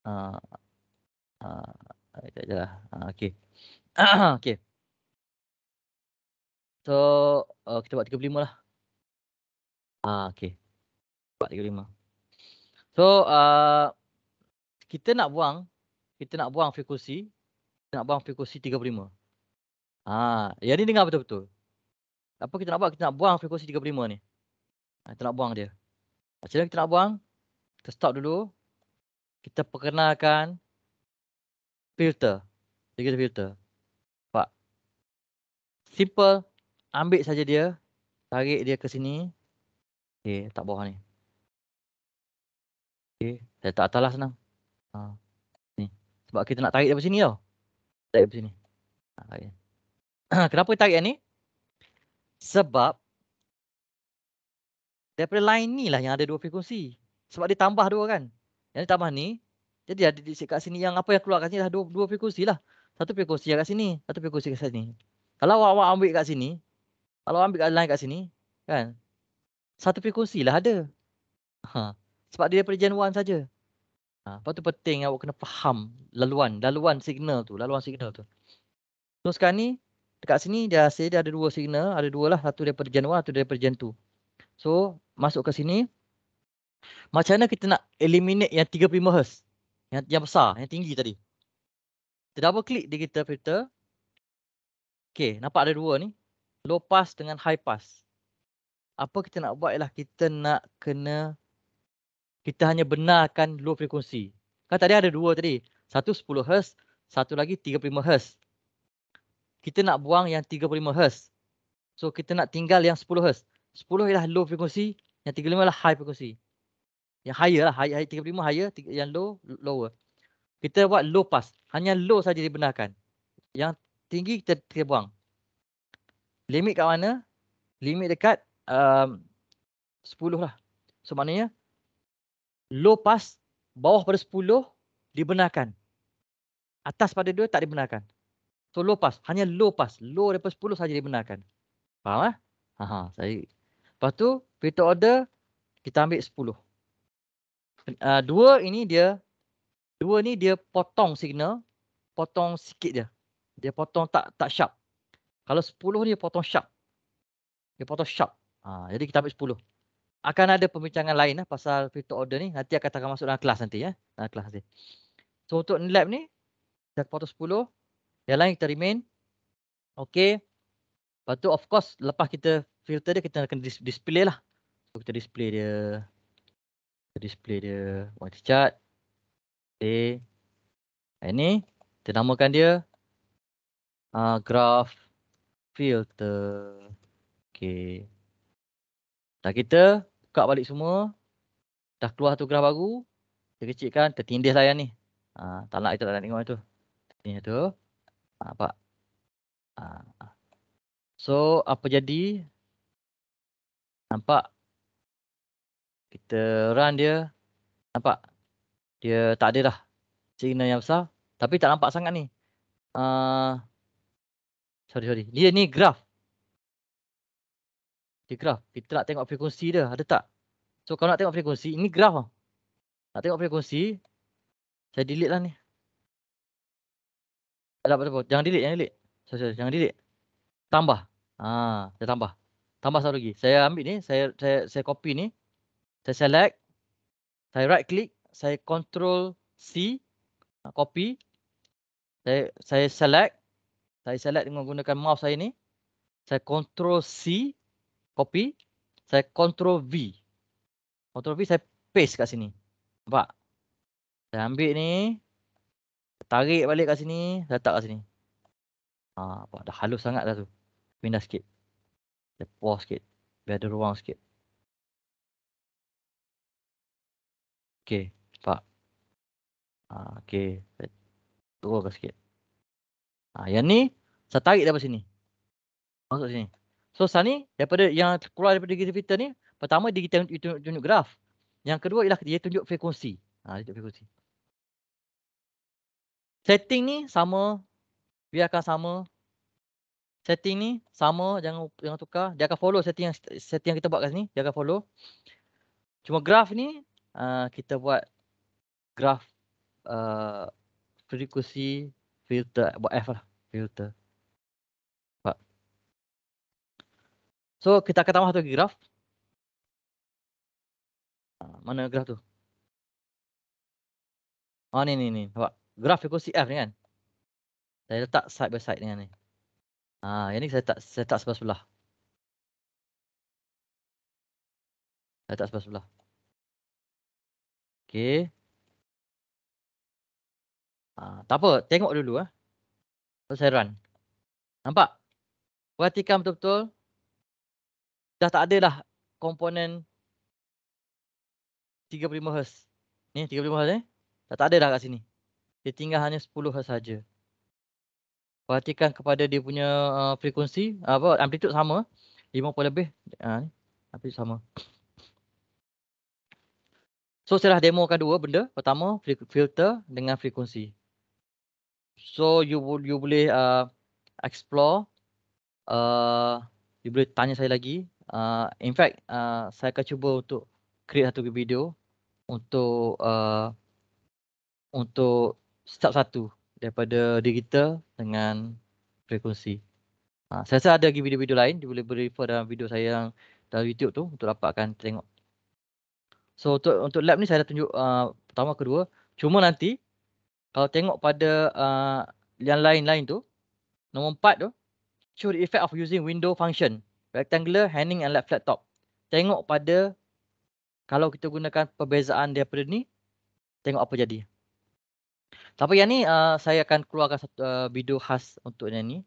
Uh, uh, saya ajar ha, ha, lah. Uh, Okey. Okey. So uh, kita buat 35 lah. Ah okey. Buat 35. So uh, kita nak buang kita nak buang frekuensi kita nak buang frekuensi 35. Ah, yang ni dengar betul-betul. Apa kita nak buat? Kita nak buang frekuensi 35 ni. Ah, kita nak buang dia. Macam mana kita nak buang? Kita stop dulu. Kita perkenalkan filter. Jadi kita filter. Pak, Simple ambil saja dia, tarik dia ke sini. Okey, tak bawah ni. Okey, saya tak atas lah senang. Ha. Ni. Sebab kita nak tarik dia ke sini tau. Tarik ke sini. Ha, tarik. Kenapa tarik yang ni? Sebab daripada line ni lah yang ada dua frekuensi. Sebab dia tambah dua kan. Yang tambah ni, jadi ada di kat sini yang apa yang keluar kat sini dah dua, dua frekuensi lah. Satu frekuensi yang kat sini, satu frekuensi kat sini. Kalau awak-awak ambil kat sini, kalau ambil guideline kat sini kan satu frekuensi lah ada. Ha. Sebab dia daripada gen 1 saja. Ha. Lepas tu penting awak kena faham laluan, laluan signal tu, laluan signal tu. So sekarang ni dekat sini dia hasil dia ada dua signal, ada dua lah satu daripada gen 1 atau daripada gen 2. So masuk ke sini macam mana kita nak eliminate yang 35 Hz? Yang, yang besar, yang tinggi tadi. Kita double click di kita filter. Okay, nampak ada dua ni low pass dengan high pass. Apa kita nak buat ialah kita nak kena kita hanya benarkan low frekuensi. Kan tadi ada dua tadi. Satu 10 Hz, satu lagi 35 Hz. Kita nak buang yang 35 Hz. So kita nak tinggal yang 10 Hz. 10 ialah low frekuensi, yang 35 ialah high frekuensi. Yang higher lah, high, high, 35 higher, yang low lower. Kita buat low pass. Hanya low saja dibenarkan. Yang tinggi kita, kita buang limit kat mana? Limit dekat um, 10 lah. So maknanya low pass bawah pada 10 dibenarkan. Atas pada 2 tak dibenarkan. So low pass. Hanya low pass. Low daripada 10 saja dibenarkan. Faham lah? Eh? Haha, saya. Lepas tu, filter order kita ambil 10. Uh, dua ini dia dua ni dia potong signal, potong sikit je. Dia potong tak tak sharp. Kalau 10 ni potong sharp. Dia potong sharp. Ha, jadi kita ambil 10. Akan ada pembincangan lain lah pasal filter order ni. Nanti akan akan masuk dalam kelas nanti ya. Dalam kelas nanti. So untuk lab ni. Kita potong 10. Yang lain kita remain. Okay. Lepas tu of course lepas kita filter dia kita akan display lah. So kita display dia. Kita display dia. Watch chart. Okay. Ini. Kita namakan dia. Uh, graph filter. okay. Dah kita buka balik semua. Dah keluar tu graf baru. Kita kecilkan tertindih layan ni. Ha, tak nak kita tak nak tengok itu. Ini tu. Apa? Ha, ha, ha, so apa jadi? Nampak? Kita run dia. Nampak? Dia tak ada dah. Signal yang besar. Tapi tak nampak sangat ni. Uh, sorry sorry dia ni graf dia graf kita nak tengok frekuensi dia ada tak so kalau nak tengok frekuensi ini graf ah nak tengok frekuensi saya delete lah ni Tak apa-apa jangan delete jangan delete sorry, sorry jangan delete tambah ha saya tambah tambah satu lagi saya ambil ni saya saya saya copy ni saya select saya right click saya control C copy saya saya select saya select dengan gunakan mouse saya ni. Saya control C. Copy. Saya control V. Control V saya paste kat sini. Nampak? Saya ambil ni. Tarik balik kat sini. Saya letak kat sini. Ha, nampak? Dah halus sangat dah tu. Pindah sikit. Saya pause sikit. Biar ada ruang sikit. Okay. Nampak? Ha, okay. Saya turunkan sikit. Ha, yang ni saya tarik daripada sini. Masuk sini. So sekarang ni daripada yang keluar daripada digital filter ni pertama dia kita tunjuk, tunjuk graf. Yang kedua ialah dia tunjuk frekuensi. Ha, dia tunjuk frekuensi. Setting ni sama biarkan sama. Setting ni sama jangan jangan tukar. Dia akan follow setting yang setting yang kita buat kat sini. Dia akan follow. Cuma graf ni uh, kita buat graf uh, frekuensi filter whatever lah, filter nampak so kita akan tambah satu graf ah, mana graf tu oh ni ni ni nampak graf ekosi CF ni kan saya letak side by side dengan ni ah ha, yang ni saya letak saya letak sebelah sebelah saya letak sebelah sebelah okey Ah, tak apa, tengok dulu eh. Ah. Lepas saya run. Nampak? Perhatikan betul-betul. Dah tak ada dah komponen 35 Hz. Ni 35 Hz ni. Eh? Dah tak ada dah kat sini. Dia tinggal hanya 10 Hz saja. Perhatikan kepada dia punya uh, frekuensi, uh, apa amplitude sama. 50 lebih. Ha ni. Amplitude sama. So saya dah demokan dua benda. Pertama filter dengan frekuensi. So you you boleh uh, explore. Uh, you boleh tanya saya lagi. Uh, in fact, uh, saya akan cuba untuk create satu video untuk uh, untuk step satu daripada digital dengan frekuensi. Uh, saya rasa ada lagi video-video lain. You boleh refer dalam video saya yang dalam YouTube tu untuk dapatkan tengok. So untuk, untuk lab ni saya dah tunjuk uh, pertama, kedua. Cuma nanti kalau tengok pada uh, yang lain-lain tu, nombor empat tu, show the effect of using window function, rectangular, hanging and left flat top. Tengok pada, kalau kita gunakan perbezaan daripada ni, tengok apa jadi. Tapi yang ni, uh, saya akan keluarkan satu uh, video khas untuk yang ni.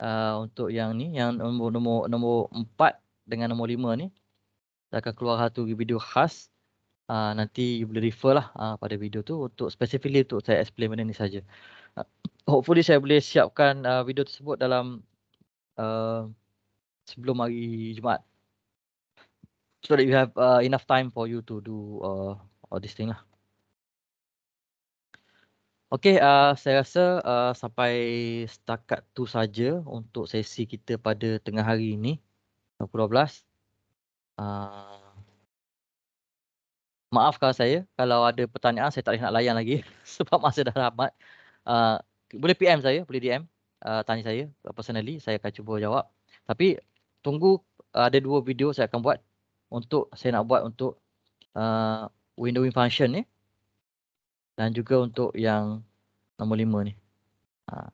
Uh, untuk yang ni, yang nombor, nombor, nombor empat dengan nombor lima ni. Saya akan keluar satu video khas uh, nanti you boleh refer lah uh, pada video tu untuk specifically untuk saya explain benda ni saja. Uh, hopefully saya boleh siapkan uh, video tersebut dalam uh, sebelum hari Jumaat. So that you have uh, enough time for you to do uh, all this thing lah. Okay, uh, saya rasa uh, sampai setakat tu saja untuk sesi kita pada tengah hari ini, 12. Uh, Maaf kalau saya kalau ada pertanyaan saya tak boleh nak layan lagi sebab masa dah ramai. Uh, ah, boleh PM saya, boleh DM uh, ah, tanya saya personally, saya akan cuba jawab. Tapi tunggu uh, ada dua video saya akan buat untuk saya nak buat untuk uh, windowing function ni dan juga untuk yang nombor lima ni. Uh,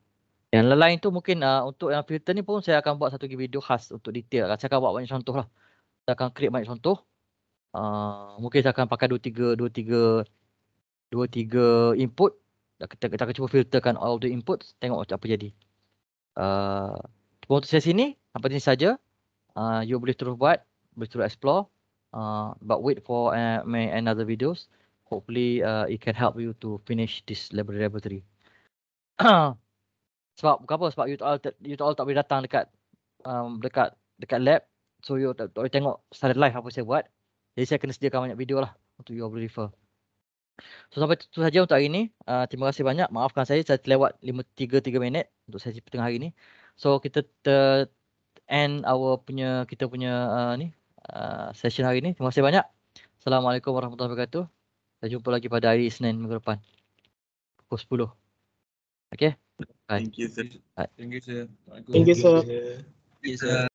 yang lain tu mungkin uh, untuk yang filter ni pun saya akan buat satu video khas untuk detail. Lah. Saya akan buat banyak contoh lah. Saya akan create banyak contoh uh, mungkin saya akan pakai 2-3 2-3 dua tiga input kita, kita akan cuba filterkan all the inputs tengok apa jadi uh, untuk sesi ni sampai sini saja. Uh, you boleh terus buat boleh terus explore uh, but wait for uh, another videos hopefully uh, it can help you to finish this laboratory sebab bukan apa sebab you all, you all tak boleh datang dekat um, dekat dekat lab so you tak boleh tengok secara live apa saya buat jadi saya akan sediakan banyak video lah untuk you all refer. So sampai itu saja untuk hari ini. Uh, terima kasih banyak. Maafkan saya saya terlewat 3-3 minit untuk sesi tengah hari ini. So kita end our punya kita punya uh, ni uh, session hari ini. Terima kasih banyak. Assalamualaikum warahmatullahi wabarakatuh. Kita jumpa lagi pada hari Isnin minggu depan. Pukul 10. Okay. Bye. Thank you sir. Bye. Thank you sir. Thank you sir. Thank you sir.